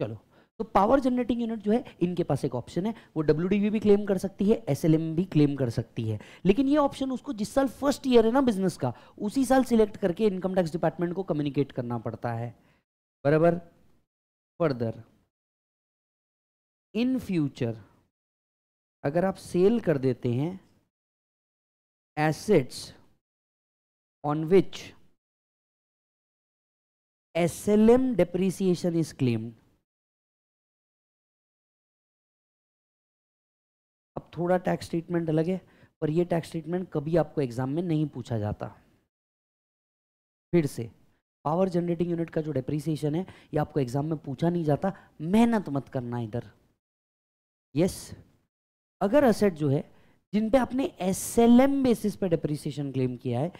चलो तो पावर जनरेटिंग यूनिट जो है इनके पास एक ऑप्शन है वो डब्ल्यू भी क्लेम कर सकती है एस भी क्लेम कर सकती है लेकिन ये ऑप्शन उसको जिस साल फर्स्ट ईयर है ना बिजनेस का उसी साल सिलेक्ट करके इनकम टैक्स डिपार्टमेंट को कम्युनिकेट करना पड़ता है बराबर फर्दर इन फ्यूचर अगर आप सेल कर देते हैं assets on which S L M depreciation is claimed अब थोड़ा टैक्स ट्रीटमेंट अलग है पर यह टैक्स ट्रीटमेंट कभी आपको एग्जाम में नहीं पूछा जाता फिर से पावर जनरेटिंग यूनिट का जो डेप्रीसिएशन है ये आपको एग्जाम में पूछा नहीं जाता मेहनत मत करना इधर यस अगर असेट जो है जिन पे आपने एसएलएम बेसिस पे डेप्रिसिएशन क्लेम किया है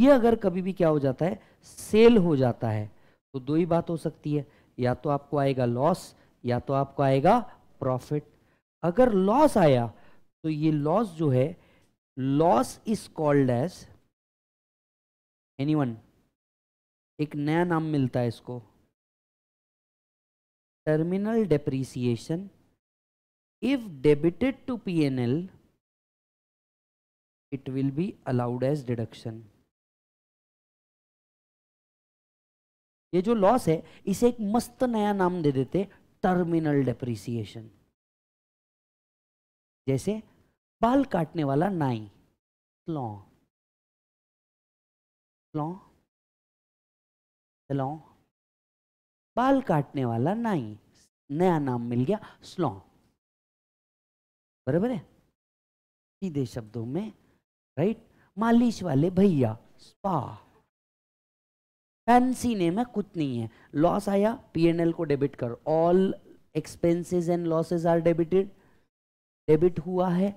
ये अगर कभी भी क्या हो जाता है सेल हो जाता है तो दो ही बात हो सकती है या तो आपको आएगा लॉस या तो आपको आएगा प्रॉफिट अगर लॉस आया तो ये लॉस जो है loss is called as anyone एक नया नाम मिलता है इसको terminal depreciation if debited to PNL it will be allowed as deduction ये जो लॉस है इसे एक मस्त नया नाम दे देते टर्मिनल डेप्रिसिएशन जैसे बाल काटने वाला नाई लॉ लॉ लॉ बाल काटने वाला नाई नया नाम मिल गया स्लॉ बराबर है सीधे शब्दों में राइट मालिश वाले भैया स्पा फैंसी नेम है कुछ नहीं है लॉस आया पीएनएल को डेबिट करो all expenses and losses are debited debit हुआ है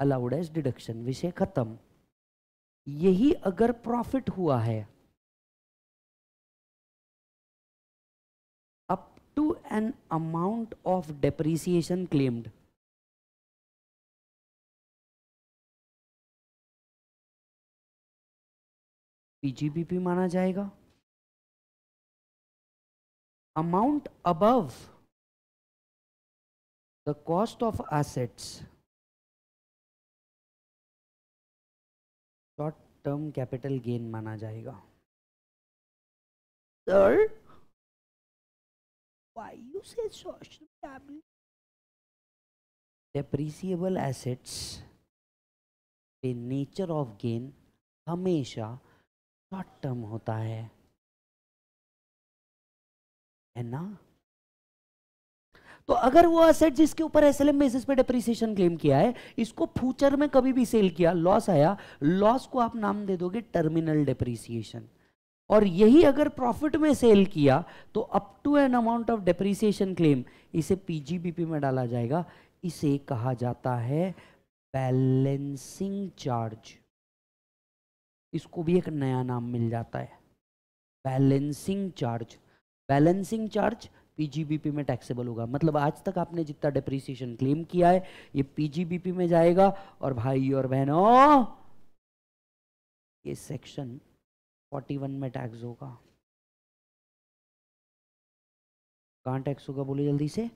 अलाउड एज डिडक्शन विषय खत्म यही अगर प्रॉफिट हुआ है up to an amount of depreciation claimed PGBP माना जाएगा amount above the cost of assets short term capital gain माना जाएगा सर why एसेट्स के नेचर ऑफ गेन हमेशा शॉर्ट टर्म होता है है ना तो अगर वो असेट जिसके ऊपर एस एल बेसिस पे डिप्रिसिएशन क्लेम किया है इसको फ्यूचर में कभी भी सेल किया लॉस आया लॉस को आप नाम दे दोगे टर्मिनल डिप्रिसिएशन और यही अगर प्रॉफिट में सेल किया तो up to an amount of depreciation claim इसे पीजीबीपी में डाला जाएगा इसे कहा जाता है बैलेंसिंग चार्ज इसको भी एक नया नाम मिल जाता है balancing charge balancing charge PGBP में टैक्सेबल होगा मतलब आज तक आपने जितना डिप्रिसिएशन क्लेम किया है ये पीजीबीपी में जाएगा और भाई और बहनों ये सेक्शन 41 में टैक्स होगा कहाँ टैक्स होगा बोले जल्दी से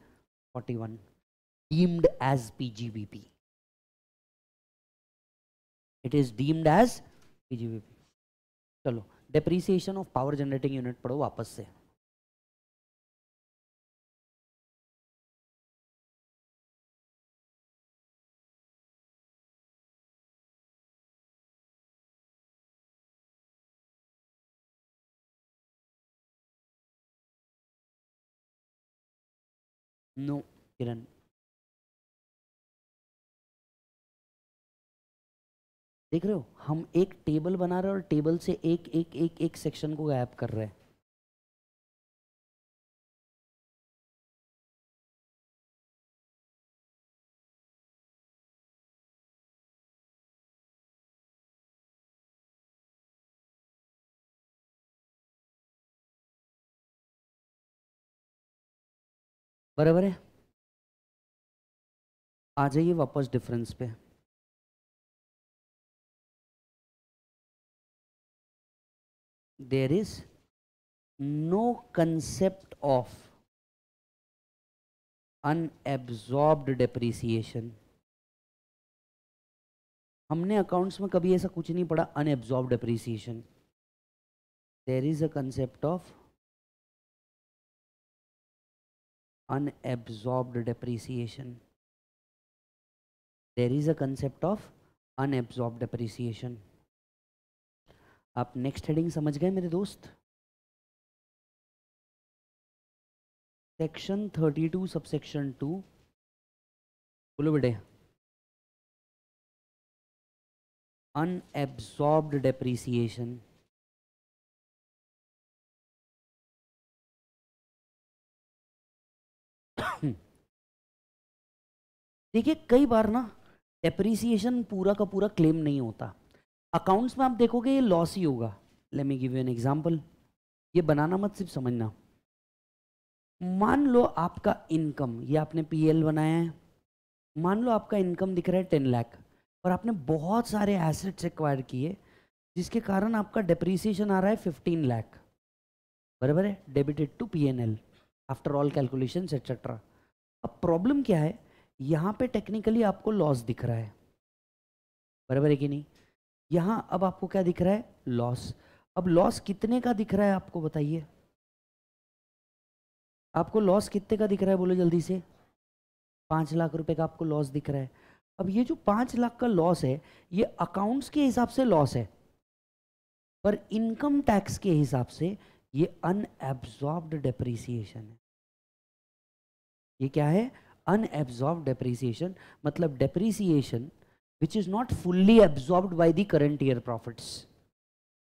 41 deemed as PGBP it is deemed as PGBP चलो depreciation of power generating unit पढ़ो वापस से नो किरण देख रहे हो हम एक टेबल बना रहे हैं और टेबल से एक एक एक एक सेक्शन को गायब कर रहे हैं बराबर है आ जाइए वापस डिफरेंस पे there is no concept of unabsorbed depreciation हमने अकाउंट्स में कभी ऐसा कुछ नहीं पढ़ा unabsorbed depreciation there is a concept of unabsorbed depreciation. There is a concept of unabsorbed depreciation. आप नेक्स्ट हेडिंग समझ गए मेरे दोस्त सेक्शन 32 सबसेक्शन 2 बोलो बेटे अनएब्सॉर्ब्ड डेप्रिसिएशन देखिए कई बार ना डेप्रिसिएशन पूरा का पूरा क्लेम नहीं होता अकाउंट्स में आप देखोगे ये लॉस ही होगा let me give you an example ये बनाना मत सिर्फ समझना मान लो आपका इनकम ये आपने पीएल बनाया है मान लो आपका इनकम दिख रहा है टेन लाख और आपने बहुत सारे एसेट्स एक्वायर किए जिसके कारण आपका डेप्रिसिएशन आ रहा है फिफ्टीन लाख बराबर है debited to P N L after all calculation etcetera अब प्रॉब्लम क्या है यहां पे टेक्निकली आपको लॉस दिख रहा है बराबर है कि नहीं यहां अब आपको क्या दिख रहा है लॉस अब लॉस कितने का दिख रहा है आपको बताइए आपको लॉस कितने का दिख रहा है बोलो जल्दी से पांच लाख रुपए का आपको लॉस दिख रहा है अब ये जो पांच लाख का लॉस है ये अकाउंट्स के हिसाब से लॉस है पर इनकम टैक्स के हिसाब से ये अनएब्जॉर्ब्ड डेप्रिसिएशन है ये क्या है unabsorbed depreciation matlab depreciation which is not fully absorbed by the current year profits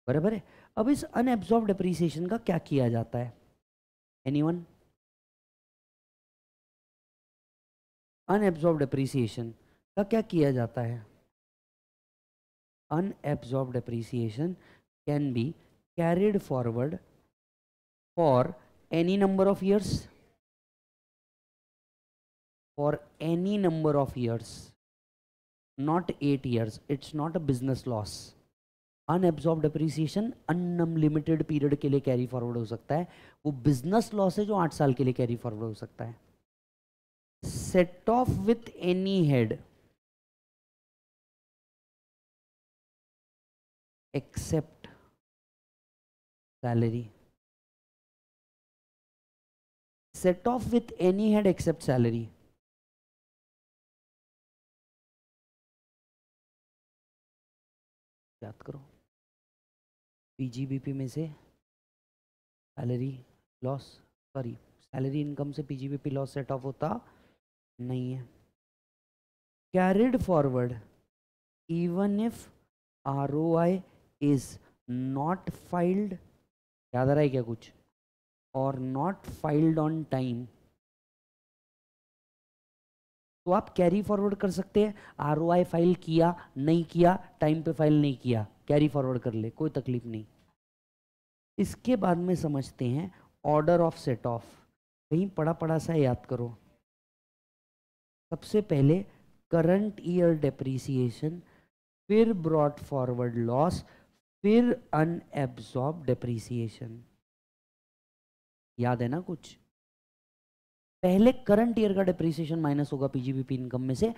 बराबर है अब इस अनएब्जॉर्ब डिप्रिसिएशन का क्या किया जाता है एनीवन अनएब्जॉर्ब डिप्रिसिएशन का क्या किया जाता है unabsorbed depreciation can be carried forward for any number of years for any number of years not 8 years it's not a business loss unabsorbed depreciation unlimited period के लिए कैरी फॉरवर्ड हो सकता है वो बिजनेस लॉस है जो आठ साल के लिए कैरी फॉरवर्ड हो सकता है set off with any head except salary set off with any head except salary याद करो पीजीबीपी में से salary loss sorry salary income से पीजीबीपी लॉस सेट ऑफ होता नहीं है carried forward even if R is not filed याद आ रहा है क्या कुछ और नॉट फाइल्ड ऑन टाइम तो आप कैरी फॉरवर्ड कर सकते हैं आर फाइल किया नहीं किया टाइम पे फाइल नहीं किया कैरी फॉरवर्ड कर ले कोई तकलीफ नहीं इसके बाद में समझते हैं ऑर्डर ऑफ सेट ऑफ कहीं पड़ा पड़ा सा याद करो सबसे पहले करंट ईयर डेप्रीसिएशन फिर ब्रॉड फॉरवर्ड लॉस फिर अनएब्जॉर्ब डेप्रीसिएशन याद है ना कुछ पहले करंट ईयर का डिप्रिसिएशन माइनस होगा पीजीबीपी इनकम में से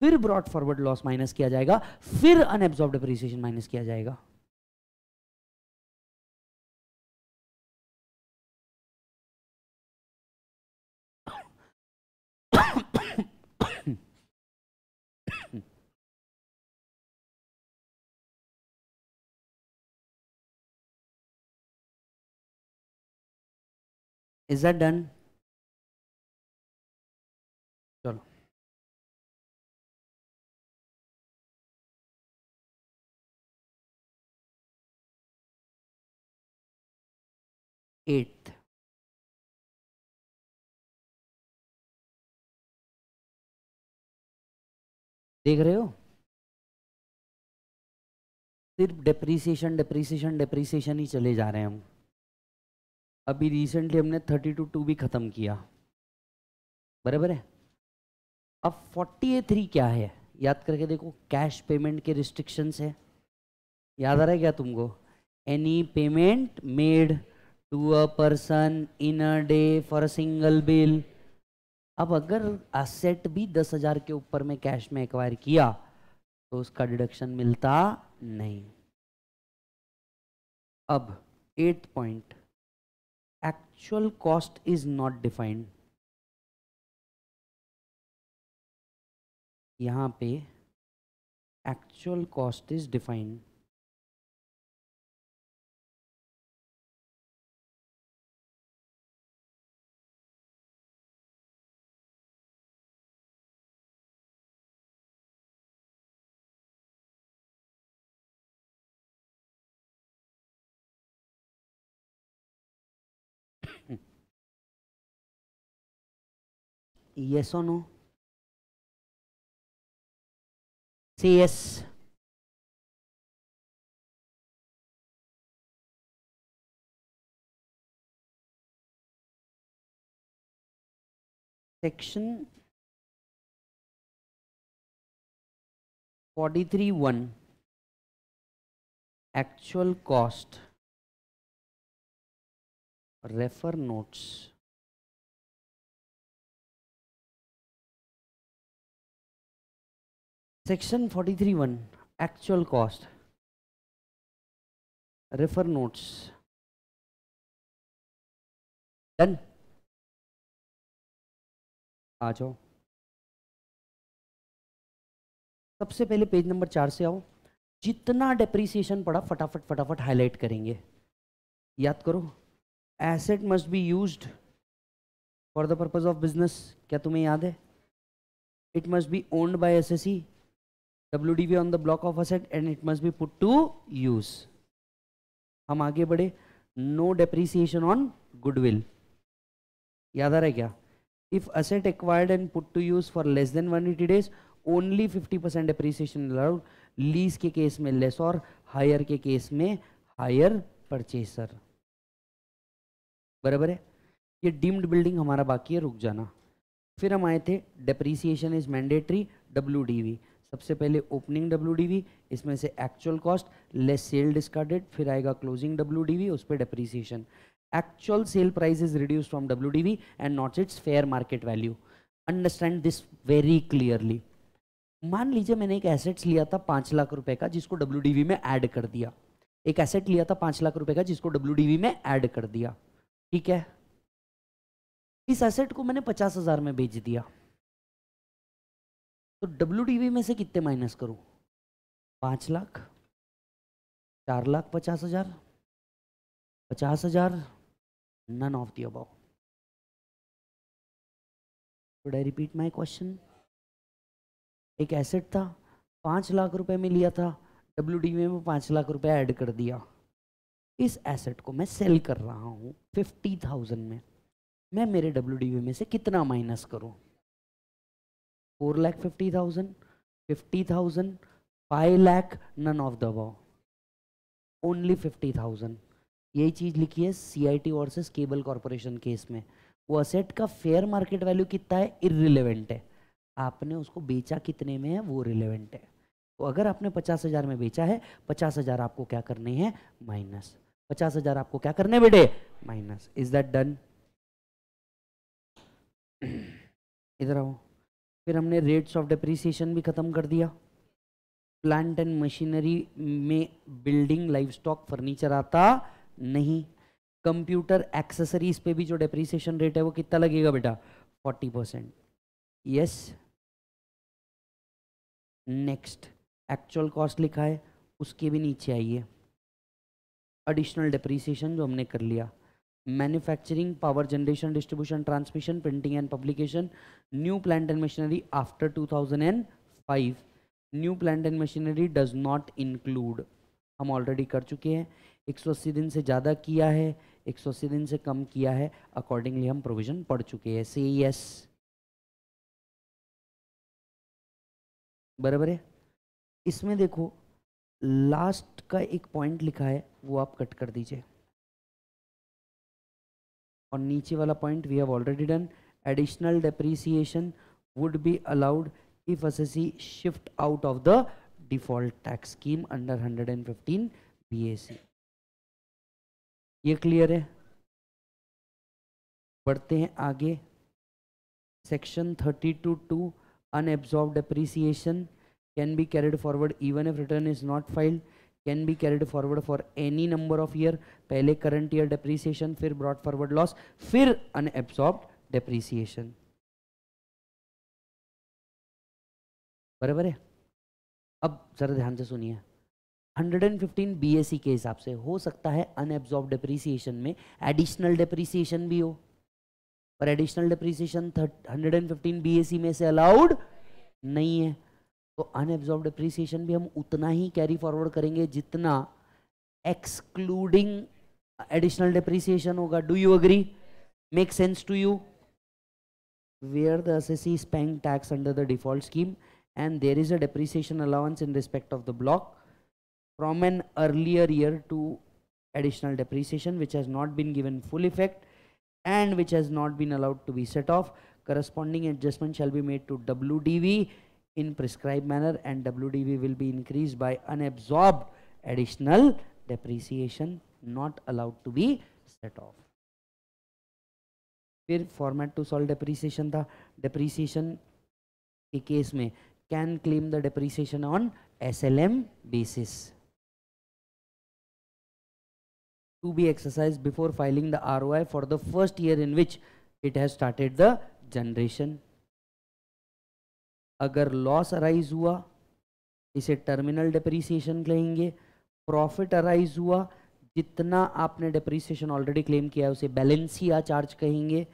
फिर ब्रॉड फॉरवर्ड लॉस माइनस किया जाएगा फिर अनएब्सॉर्ब डिप्रिसिएशन माइनस किया जाएगा [coughs] Is that done? एट्थ देख रहे हो सिर्फ डेप्रीसिएशन डेप्रीसिएशन डेप्रीसिएशन ही चले जा रहे हैं हम अभी रिसेंटली हमने थर्टी टू टू भी ख़त्म किया बराबर है अब फोर्टी ए थ्री क्या है याद करके देखो कैश पेमेंट के रिस्ट्रिक्शंस है याद आ रहा है क्या तुमको any payment made to a person in a day for a single bill अब अगर असेट भी दस हजार के ऊपर में कैश में एक्वायर किया तो उसका डिडक्शन मिलता नहीं अब at point actual cost is not defined यहाँ पे actual cost is defined ¿Y eso no? Sí es. Section 43.1 Actual cost refer notes section one actual cost refer notes done आ जाओ सबसे पहले पेज नंबर चार से आओ जितना डेप्रिसिएशन पड़ा फटाफट फटाफट हाईलाइट करेंगे याद करो asset must be used for the purpose of business क्या तुम्हें याद है it must be owned by assessee WDV on the block of asset and it must be put to use. हम आगे बढ़े नो डेप्रीसिएशन ऑन गुडविल याद आ रहा है क्या if asset acquired and put to use for less than one eighty days only fifty percent depreciation allowed lease के केस में लेस और हायर के केस में हायर परचेसर बराबर है ये डीम्ड बिल्डिंग हमारा बाकी है रुक जाना फिर हम आए थे depreciation is mandatory W D V सबसे पहले ओपनिंग डब्ल्यू इसमें से actual cost less sale discarded फिर आएगा क्लोजिंग डब्ल्यू उस पर depreciation actual sale price is reduce from W and not its fair market value understand this very clearly मान लीजिए मैंने एक एसेट्स लिया था पाँच लाख रुपए का जिसको डब्ल्यू में ऐड कर दिया एक एसेट लिया था पाँच लाख रुपए का जिसको डब्ल्यू में ऐड कर दिया ठीक है इस एसेट को मैंने पचास हजार में बेच दिया तो डब्ल्यू में से कितने माइनस करूँ पाँच लाख चार लाख पचास हजार पचास हजार नन ऑफ दी अबाउ टुड आई रिपीट माई क्वेश्चन एक एसेट था पाँच लाख रुपए में लिया था डब्ल्यू में पाँच लाख रुपए ऐड कर दिया इस एसेट को मैं सेल कर रहा हूँ फिफ्टी थाउजेंड में मैं मेरे डब्ल्यू में से कितना माइनस करूँ four lakh fifty thousand fifty thousand five lakh none of the above only fifty thousand यही चीज़ लिखी है C I T versus Cable Corporation case में वो असेट का फेयर मार्केट वैल्यू कितना है इरिलेवेंट है आपने उसको बेचा कितने में है वो रिलेवेंट है तो अगर आपने पचास हज़ार में बेचा है पचास हज़ार आपको क्या करने हैं माइनस पचास हज़ार आपको क्या करने बेटे माइनस इज दैट डन इधर आओ फिर हमने रेट्स ऑफ डिप्रिसिएशन भी ख़त्म कर दिया प्लांट एंड मशीनरी में बिल्डिंग लाइफ स्टॉक फर्नीचर आता नहीं कंप्यूटर एक्सेसरीज पे भी जो डेप्रीसिएशन रेट है वो कितना लगेगा बेटा forty percent yes next actual cost लिखा है उसके भी नीचे आइए एडिशनल डेप्रीसिएशन जो हमने कर लिया manufacturing power generation distribution transmission printing and publication new plant and machinery after two thousand and five new plant and machinery does not include हम ऑलरेडी कर चुके हैं एक सौ अस्सी दिन से ज़्यादा किया है एक सौ अस्सी दिन से कम किया है अकॉर्डिंगली हम प्रोविजन पढ़ चुके हैं सी एस बराबर है इसमें देखो लास्ट का एक पॉइंट लिखा है वो आप कट कर दीजिए और नीचे वाला point we have already done additional depreciation would be allowed if assessee shift out of the default tax scheme under 115 BAC ये क्लियर है बढ़ते हैं आगे section 32 two two unabsorbed depreciation can be carried forward even if return is not filed can be carried forward for any number of year पहले करंट ईयर डेप्रीसिएशन फिर ब्रॉड फॉरवर्ड लॉस फिर अनएब्सॉर्ब डेप्रीसिएशन बराबर है अब जरा ध्यान से सुनिए 115 BAC के हिसाब से हो सकता है अनएब्सॉर्ब डेप्रीसिएशन में एडिशनल डेप्रीसिएशन भी हो पर एडिशनल डेप्रीसिएशन 115 BAC में से अलाउड नहीं है तो अनएब्जॉर्ब डिप्रिसिएशन भी हम उतना ही कैरी फॉरवर्ड करेंगे जितना एक्सक्लूडिंग एडिशनल डिप्रिसिएशन होगा do you agree make sense to you where the assessee स्पेंग tax under the default scheme and there is a depreciation allowance in respect of the block from an earlier year to additional depreciation which has not been given full effect and which has not been allowed to be set off corresponding adjustment shall be made to W D in prescribed manner and WDV will be increased by unabsorbed additional depreciation not allowed to be set off. फिर format to solve depreciation. था depreciation के case में can claim the depreciation on SLM basis to be exercised before filing the ROI for the first year in which it has started the generation अगर लॉस अराइज हुआ इसे टर्मिनल डिप्रीसिएशन कहेंगे प्रॉफिट अराइज हुआ जितना आपने डिप्रीसिएशन ऑलरेडी क्लेम किया है उसे बैलेंस या चार्ज कहेंगे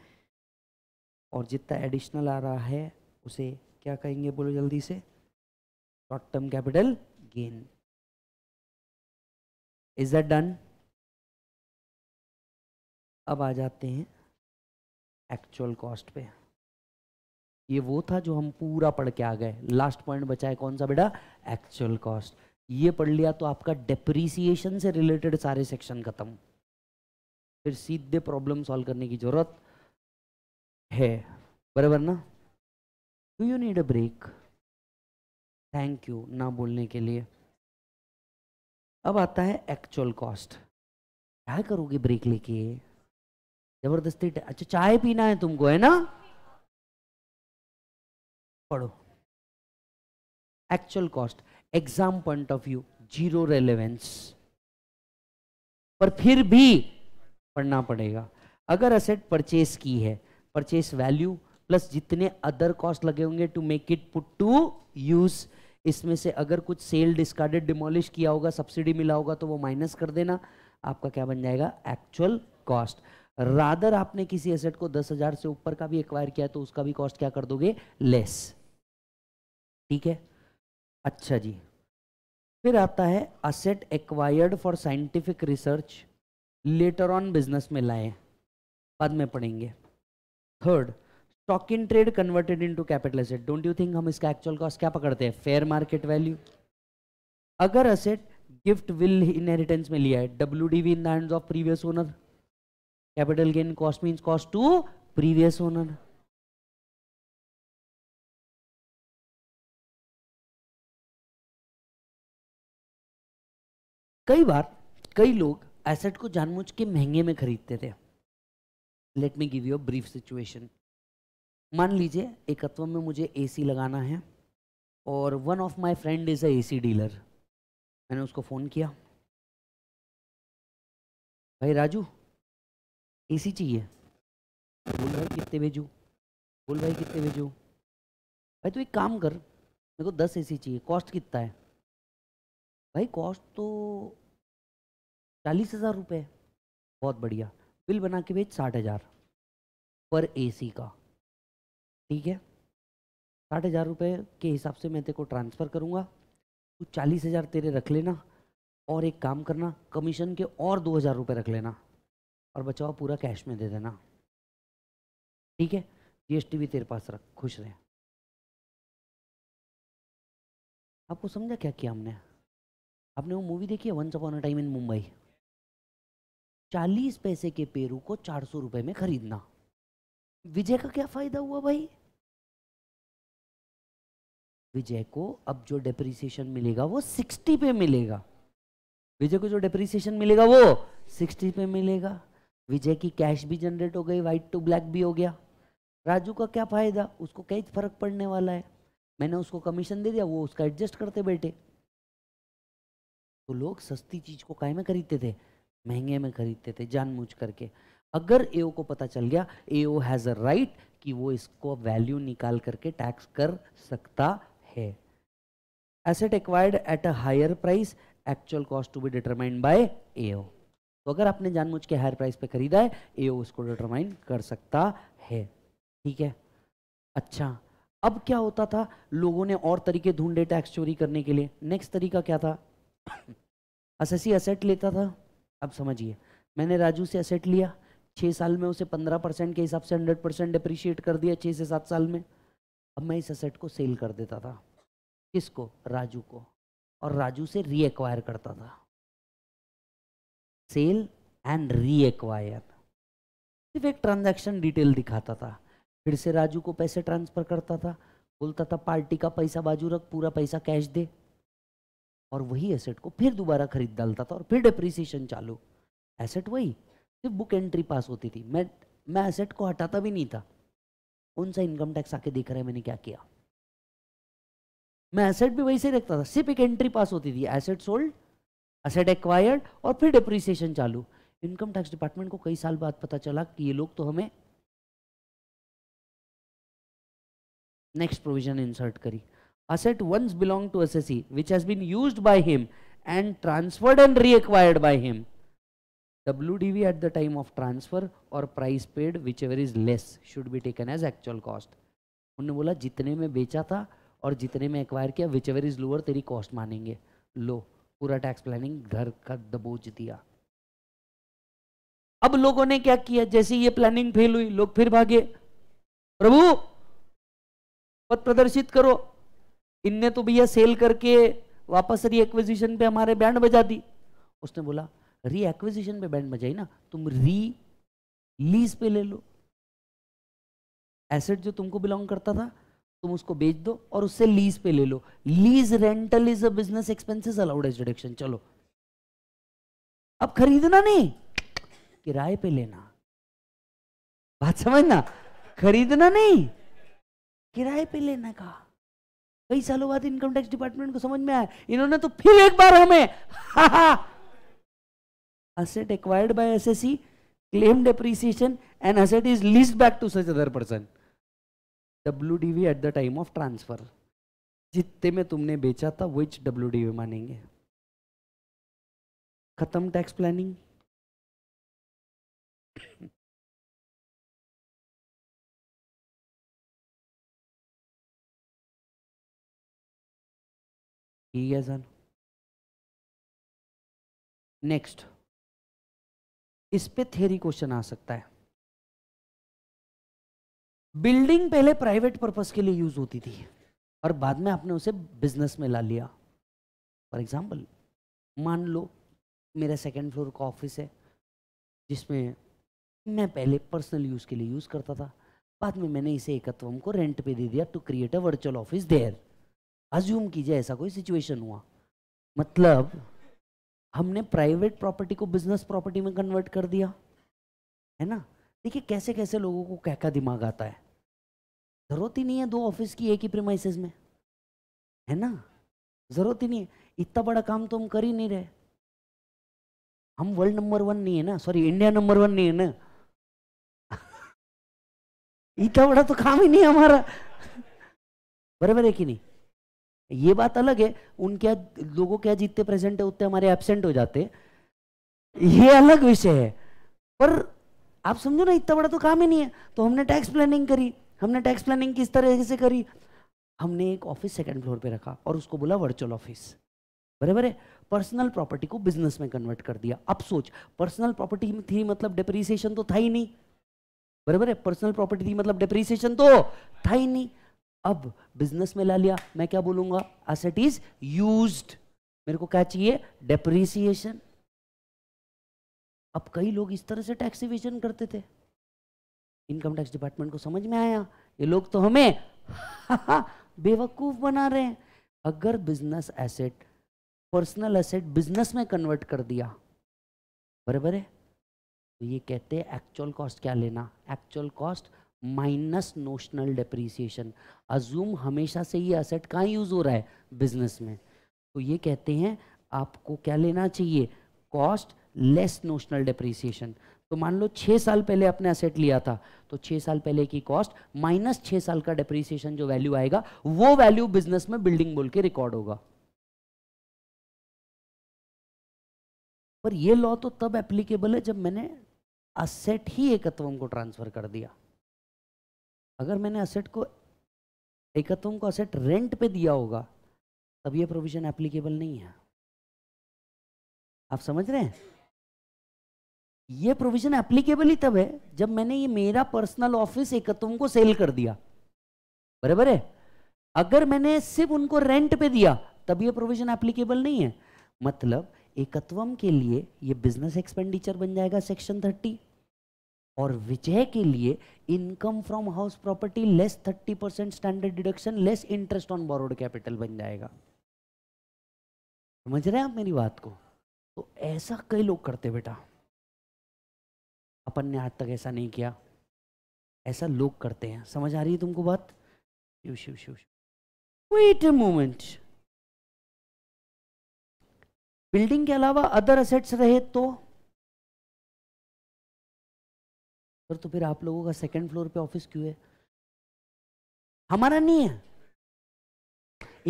और जितना एडिशनल आ रहा है उसे क्या कहेंगे बोलो जल्दी से short term capital gain is that done अब आ जाते हैं एक्चुअल कॉस्ट पे ये वो था जो हम पूरा पढ़ के आ गए लास्ट पॉइंट बचा है कौन सा बेटा एक्चुअल कॉस्ट ये पढ़ लिया तो आपका डेप्रिसिएशन से रिलेटेड सारे सेक्शन खत्म फिर सीधे प्रॉब्लम सॉल्व करने की जरूरत है बराबर ना do you need a break thank you ना बोलने के लिए अब आता है एक्चुअल कॉस्ट क्या करोगे ब्रेक लेके जबरदस्ती अच्छा चाय पीना है तुमको है ना पढ़ो actual cost exam point of view zero relevance पर फिर भी पढ़ना पड़ेगा अगर असेट परचेस की है परचेस वैल्यू प्लस जितने अदर कॉस्ट लगे होंगे to make it put to use इसमें से अगर कुछ सेल डिस्कार्डेड डिमोलिश किया होगा सब्सिडी मिला होगा तो वो माइनस कर देना आपका क्या बन जाएगा एक्चुअल कॉस्ट रादर आपने किसी एसेट को दस हजार से ऊपर का भी एक्वायर किया तो उसका भी कॉस्ट क्या कर दोगे लेस ठीक है अच्छा जी फिर आता है asset acquired for scientific research later on business में लाए बाद में पढ़ेंगे third stock in trade converted into capital asset don't you think हम इसका एक्चुअल कॉस्ट क्या पकड़ते हैं फेयर मार्केट वैल्यू अगर असेट गिफ्ट विल इनहेरिटेंस में लिया है W D V in the hands of previous owner capital gain cost mean cost to previous owner कई बार कई लोग एसेट को जानबूझ के महंगे में खरीदते थे let me give you a brief situation मान लीजिए एकत्व में मुझे एसी लगाना है और one of my friend is a AC dealer मैंने उसको फ़ोन किया भाई राजू ए सी चाहिए बोल भाई कितने भेजू बोल भाई कितने भेजूँ भाई तू एक काम कर मेरे को दस ए सी चाहिए कॉस्ट कितना है भाई कॉस्ट तो चालीस हज़ार रुपये बहुत बढ़िया बिल बना के भेज साठ हज़ार पर ए सी का ठीक है साठ हज़ार रुपये के हिसाब से मैं तेरे को ट्रांसफ़र करूँगा तू चालीस हज़ार तेरे रख लेना और एक काम करना कमीशन के और दो हज़ार रुपये रख लेना और बचाओ पूरा कैश में दे देना ठीक है जीएसटी भी तेरे पास रख खुश रहे आपको समझा क्या किया हमने आपने वो मूवी देखी है once upon a time in Mumbai चालीस पैसे के पेरू को चार सौ रुपये में खरीदना विजय का क्या फायदा हुआ भाई विजय को अब जो डेप्रिसिएशन मिलेगा वो सिक्सटी पे मिलेगा विजय को जो डेप्रिसिएशन मिलेगा वो सिक्सटी पे मिलेगा विजय की कैश भी जनरेट हो गई वाइट टू ब्लैक भी हो गया राजू का क्या फ़ायदा उसको कई फ़र्क पड़ने वाला है मैंने उसको कमीशन दे दिया वो उसका एडजस्ट करते बैठे तो लोग सस्ती चीज़ को काय में खरीदते थे महंगे में खरीदते थे जानबूझ करके अगर ए को पता चल गया ए हैज़ अ राइट कि वो इसको वैल्यू निकाल करके टैक्स कर सकता है asset acquired at a higher price actual cost to be determined by A तो अगर आपने जानबूझ के हायर प्राइस पे खरीदा है ए उसको डिटरमाइन कर सकता है ठीक है अच्छा अब क्या होता था लोगों ने और तरीके ढूंढे टैक्स चोरी करने के लिए नेक्स्ट तरीका क्या था असेसी [coughs] असेट लेता था अब समझिए मैंने राजू से असेट लिया छः साल में उसे पंद्रह परसेंट के हिसाब से हंड्रेड परसेंट डिप्रिशिएट कर दिया छः से सात साल में अब मैं इस असेट को सेल कर देता था किसको राजू को और राजू से रीएक्वायर करता था सेल एंड रीएक्वायर सिर्फ एक ट्रांजैक्शन डिटेल दिखाता था फिर से राजू को पैसे ट्रांसफ़र करता था बोलता था पार्टी का पैसा बाजू रख पूरा पैसा कैश दे और वही एसेट को फिर दोबारा खरीद डालता था और फिर डिप्रिसिएशन चालू एसेट वही सिर्फ बुक एंट्री पास होती थी मैं मैं एसेट को हटाता भी नहीं था सा इनकम टैक्स आके देख रहा है मैंने क्या किया मैं एसेट भी वही से रखता था सिर्फ एक एंट्री पास होती थी एसेट सोल्ड असेट एक्वायर्ड और फिर डिप्रिसिएशन चालू इनकम टैक्स डिपार्टमेंट को कई साल बाद पता चला कि ये लोग तो हमें नेक्स्ट प्रोविजन इंसर्ट करी asset once belong to S which has been used by him and transferred and reacquired by him W at the time of transfer और price paid whichever is less should be taken as actual cost उन्होंने बोला जितने में बेचा था और जितने में एक्वायर किया विच एवर इज लोअर तेरी कॉस्ट मानेंगे लो पूरा टैक्स प्लानिंग घर का दबोच दिया अब लोगों ने क्या किया जैसे ये प्लानिंग फेल हुई लोग फिर भागे प्रभु पद प्रदर्शित करो इनने तो भैया सेल करके वापस रीएक्विजिशन पे हमारे बैंड बजा दी उसने बोला रीएक्विजिशन पे बैंड बजाई ना तुम री लीज पे ले लो एसेट जो तुमको बिलोंग करता था तुम उसको बेच दो और उससे लीज पे ले लो lease rental is a business expenses allowed as deduction चलो अब खरीदना नहीं किराए पे लेना बात समझना खरीदना नहीं किराए पे लेने का कई सालों बाद इनकम टैक्स डिपार्टमेंट को समझ में आया इन्होंने तो फिर एक बार हमें asset acquired by SSC claim depreciation and asset is lease back to such other person W D V at the time of transfer जितने में तुमने बेचा था विच डब्ल्यू डी वी मानेंगे ख़त्म टैक्स प्लानिंग ठीक है सर नेक्स्ट इस पे थेरी क्वेश्चन आ सकता है बिल्डिंग पहले प्राइवेट पर्पज़ के लिए यूज होती थी और बाद में आपने उसे बिजनेस में ला लिया फॉर एग्जाम्पल मान लो मेरा सेकेंड फ्लोर का ऑफिस है जिसमें मैं पहले पर्सनल यूज़ के लिए यूज़ करता था बाद में मैंने इसे एकत्वम को रेंट पे दे दिया to create a virtual office there assume कीजिए ऐसा कोई सिचुएशन हुआ मतलब हमने प्राइवेट प्रॉपर्टी को बिजनेस प्रॉपर्टी में कन्वर्ट कर दिया है ना देखिए कैसे कैसे लोगों को क्या दिमाग आता है जरूरत ही नहीं है दो ऑफिस की एक ही प्रीमाइसिस में है ना जरूरत ही नहीं है इतना बड़ा काम तो हम कर ही नहीं रहे हम वर्ल्ड नंबर वन नहीं है ना सॉरी इंडिया नंबर वन नहीं है ना [laughs] इतना बड़ा तो काम ही नहीं हमारा बराबर है कि नहीं ये बात अलग है उनके लोगों के आज जितने प्रेजेंट है उतने हमारे एबसेंट हो जाते ये अलग विषय है पर आप समझो ना इतना बड़ा तो काम ही नहीं है तो हमने टैक्स प्लानिंग करी हमने टैक्स प्लानिंग किस तरह से करी हमने एक ऑफिस सेकंड फ्लोर पे रखा और उसको बोला वर्चुअल ऑफिस बराबर है पर्सनल प्रॉपर्टी को बिजनेस में कन्वर्ट कर दिया अब सोच पर्सनल प्रॉपर्टी थी मतलब डिप्रीसिएशन तो था ही नहीं बराबर है पर्सनल प्रॉपर्टी थी मतलब डेप्रीसिएशन तो था ही नहीं अब बिजनेस में ला लिया मैं क्या बोलूंगा एसेट इज यूज्ड मेरे को क्या चाहिए डेप्रीसिएशन अब कई लोग इस तरह से टैक्स इविजन करते थे इनकम टैक्स डिपार्टमेंट को समझ में आया ये लोग तो हमें [laughs] बेवकूफ़ बना रहे हैं अगर business asset personal asset business में कन्वर्ट कर दिया बराबर है तो ये कहते हैं एक्चुअल कॉस्ट क्या लेना actual cost minus notional depreciation assume हमेशा से ये असेट कहाँ यूज़ हो रहा है बिजनेस में तो ये कहते हैं आपको क्या लेना चाहिए कॉस्ट लेस नोशनल डिप्रिसिएशन तो मान लो छः साल पहले आपने असेट लिया था तो छः साल पहले की कॉस्ट माइनस छः साल का डिप्रिसिएशन जो वैल्यू आएगा वो वैल्यू बिजनेस में बिल्डिंग बोल के रिकॉर्ड होगा पर ये लॉ तो तब एप्लीकेबल है जब मैंने असेट ही एकत्वम को ट्रांसफर कर दिया अगर मैंने असेट को एकत्वम को असेट रेंट पे दिया होगा तब ये प्रोविजन एप्लीकेबल नहीं है आप समझ रहे हैं ये प्रोविजन एप्लीकेबल ही तब है जब मैंने ये मेरा पर्सनल ऑफिस एकत्व को सेल कर दिया बराबर है अगर मैंने सिर्फ उनको रेंट पे दिया तब ये प्रोविजन एप्लीकेबल नहीं है मतलब एकत्वम के लिए ये बिजनेस एक्सपेंडिचर बन जाएगा सेक्शन थर्टी और विजय के लिए income from house property less thirty percent standard deduction less interest on borrowed capital बन जाएगा समझ रहे हैं आप मेरी बात को तो ऐसा कई लोग करते बेटा अपन ने आज तक ऐसा नहीं किया ऐसा लोग करते हैं समझ आ रही है तुमको बात Shiv Shiv Shiv wait a moment building के अलावा अदर असेट्स रहे तो पर तो फिर आप लोगों का सेकंड फ्लोर पे ऑफिस क्यों है हमारा नहीं है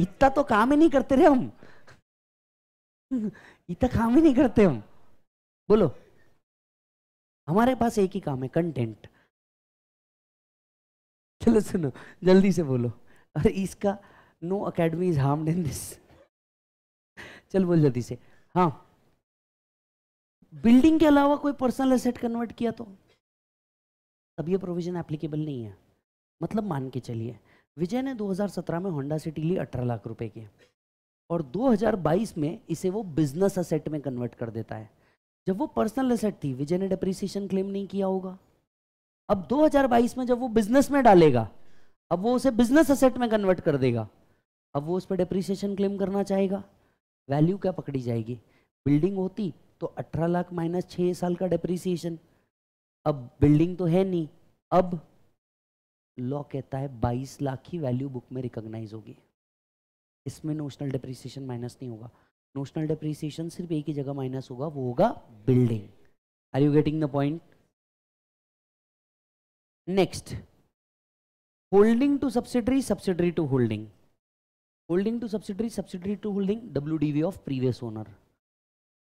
इतना तो काम ही नहीं करते रहे हम [laughs] इतना काम ही नहीं करते हम बोलो हमारे पास एक ही काम है कंटेंट चलो सुनो जल्दी से बोलो अरे इसका no academy is harm in this चल बोल जल्दी से हाँ बिल्डिंग के अलावा कोई पर्सनल एसेट कन्वर्ट किया तो तब ये प्रोविजन एप्लीकेबल नहीं है मतलब मान के चलिए विजय ने 2017 में होंडा सिटी ली 18 लाख रुपए की और 2022 में इसे वो बिजनेस असेट में कन्वर्ट कर देता है जब वो पर्सनल एसेट थी विजय ने डेप्रिसिएशन क्लेम नहीं किया होगा अब 2022 में जब वो बिजनेस में डालेगा अब वो उसे बिजनेस असेट में कन्वर्ट कर देगा अब वो उस पर डेप्रिसिएशन क्लेम करना चाहेगा वैल्यू क्या पकड़ी जाएगी बिल्डिंग होती तो 18 लाख माइनस छः साल का डेप्रिसिएशन अब बिल्डिंग तो है नहीं अब लॉ कहता है बाईस लाख ही वैल्यू बुक में रिकॉग्नाइज होगी इसमें नोशनल डेप्रिसिएशन माइनस नहीं होगा नोशनल डिप्रिसिएशन सिर्फ एक ही जगह माइनस होगा वो होगा building are you getting the point next holding to subsidiary subsidiary to holding holding to subsidiary subsidiary to holding W of previous owner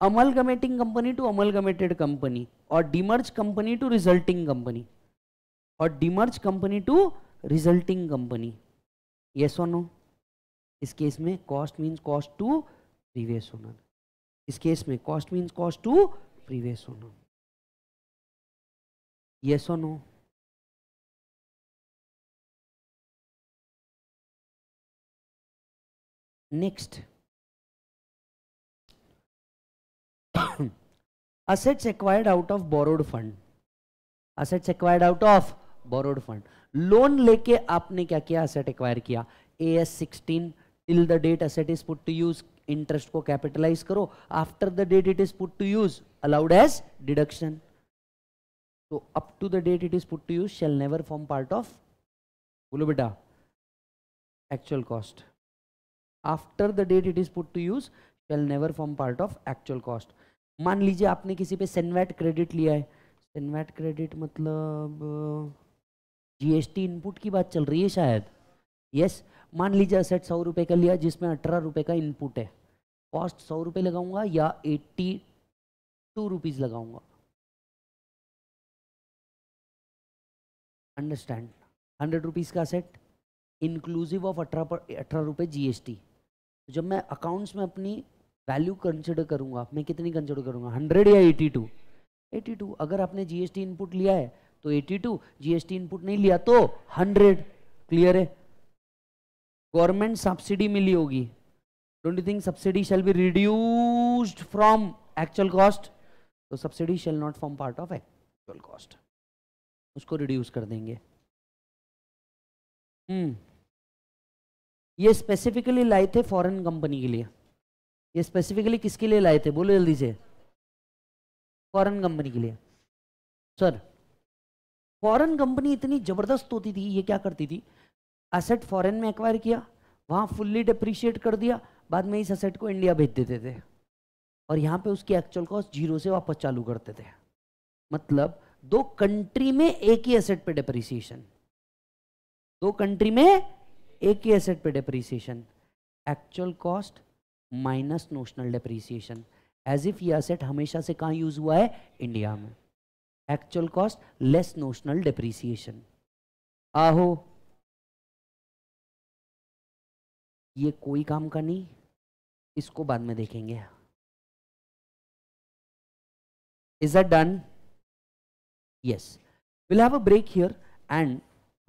amalgamating company to amalgamated company और demerge company to resulting company और demerge company to resulting company yes और नो इस केस में cost means cost to previous owner इस केस में cost means cost to previous owner ये no next assets acquired out of borrowed fund assets acquired out of borrowed fund loan लेके आपने क्या किया असेट एक्वायर किया A S sixteen till the date asset is put to use interest को कैपिटलाइज करो after the date it is put to use allowed as deduction तो up to the date it is put to use shall never form part of बोलो बेटा actual cost after the date it is put to use shall never form part of actual cost मान लीजिए आपने किसी पे सेनवैट क्रेडिट लिया है सेनवैट क्रेडिट मतलब जीएसटी इनपुट की बात चल रही है शायद यस yes, मान लीजिए असेट सौ रुपए का लिया जिसमें अठारह रुपए का इनपुट है कॉस्ट सौ रुपये लगाऊंगा या एट्टी टू रुपीज़ लगाऊंगा अंडरस्टैंड हंड्रेड रुपीज़ का सेट इंक्लूसिव ऑफ अठारह पर अठारह रुपये जीएसटी तो जब मैं अकाउंट्स में अपनी वैल्यू कंसिडर करूंगा मैं कितनी कंसिडर करूंगा हंड्रेड या एटी टू एटी टू अगर आपने जीएसटी इनपुट लिया है तो एटी टू टी इनपुट नहीं लिया तो हंड्रेड क्लियर है गवर्नमेंट सब्सिडी मिली होगी don't you think subsidy shall be reduced from actual cost तो subsidy shall not form part of actual cost उसको रिड्यूस कर देंगे हम्म ये स्पेसिफिकली लाए थे फॉरेन कंपनी के लिए ये स्पेसिफिकली किसके लिए लाए थे बोलो जल्दी से फॉरेन कंपनी के लिए सर फॉरेन कंपनी इतनी ज़बरदस्त होती थी ये क्या करती थी एसेट फॉरेन में एक्वायर किया वहाँ फुल्ली डिप्रिशिएट कर दिया बाद में इस असेट को इंडिया भेज देते थे और यहाँ पे उसकी एक्चुअल कॉस्ट जीरो से वापस चालू करते थे मतलब दो कंट्री में एक ही एसेट पे डेप्रिसिएशन दो कंट्री में एक ही एसेट पे depreciation actual cost minus notional depreciation as if ये असेट हमेशा से कहाँ यूज हुआ है इंडिया में actual cost less notional depreciation आहो ये कोई काम का नहीं इसको बाद में देखेंगे is that done yes will have a break here and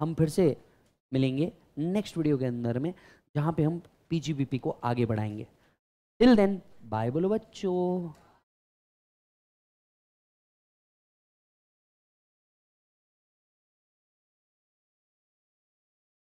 हम फिर से मिलेंगे नेक्स्ट वीडियो के अंदर में जहां पे हम पीजीबीपी को आगे बढ़ाएंगे टिल देन बाय बोलो बच्चों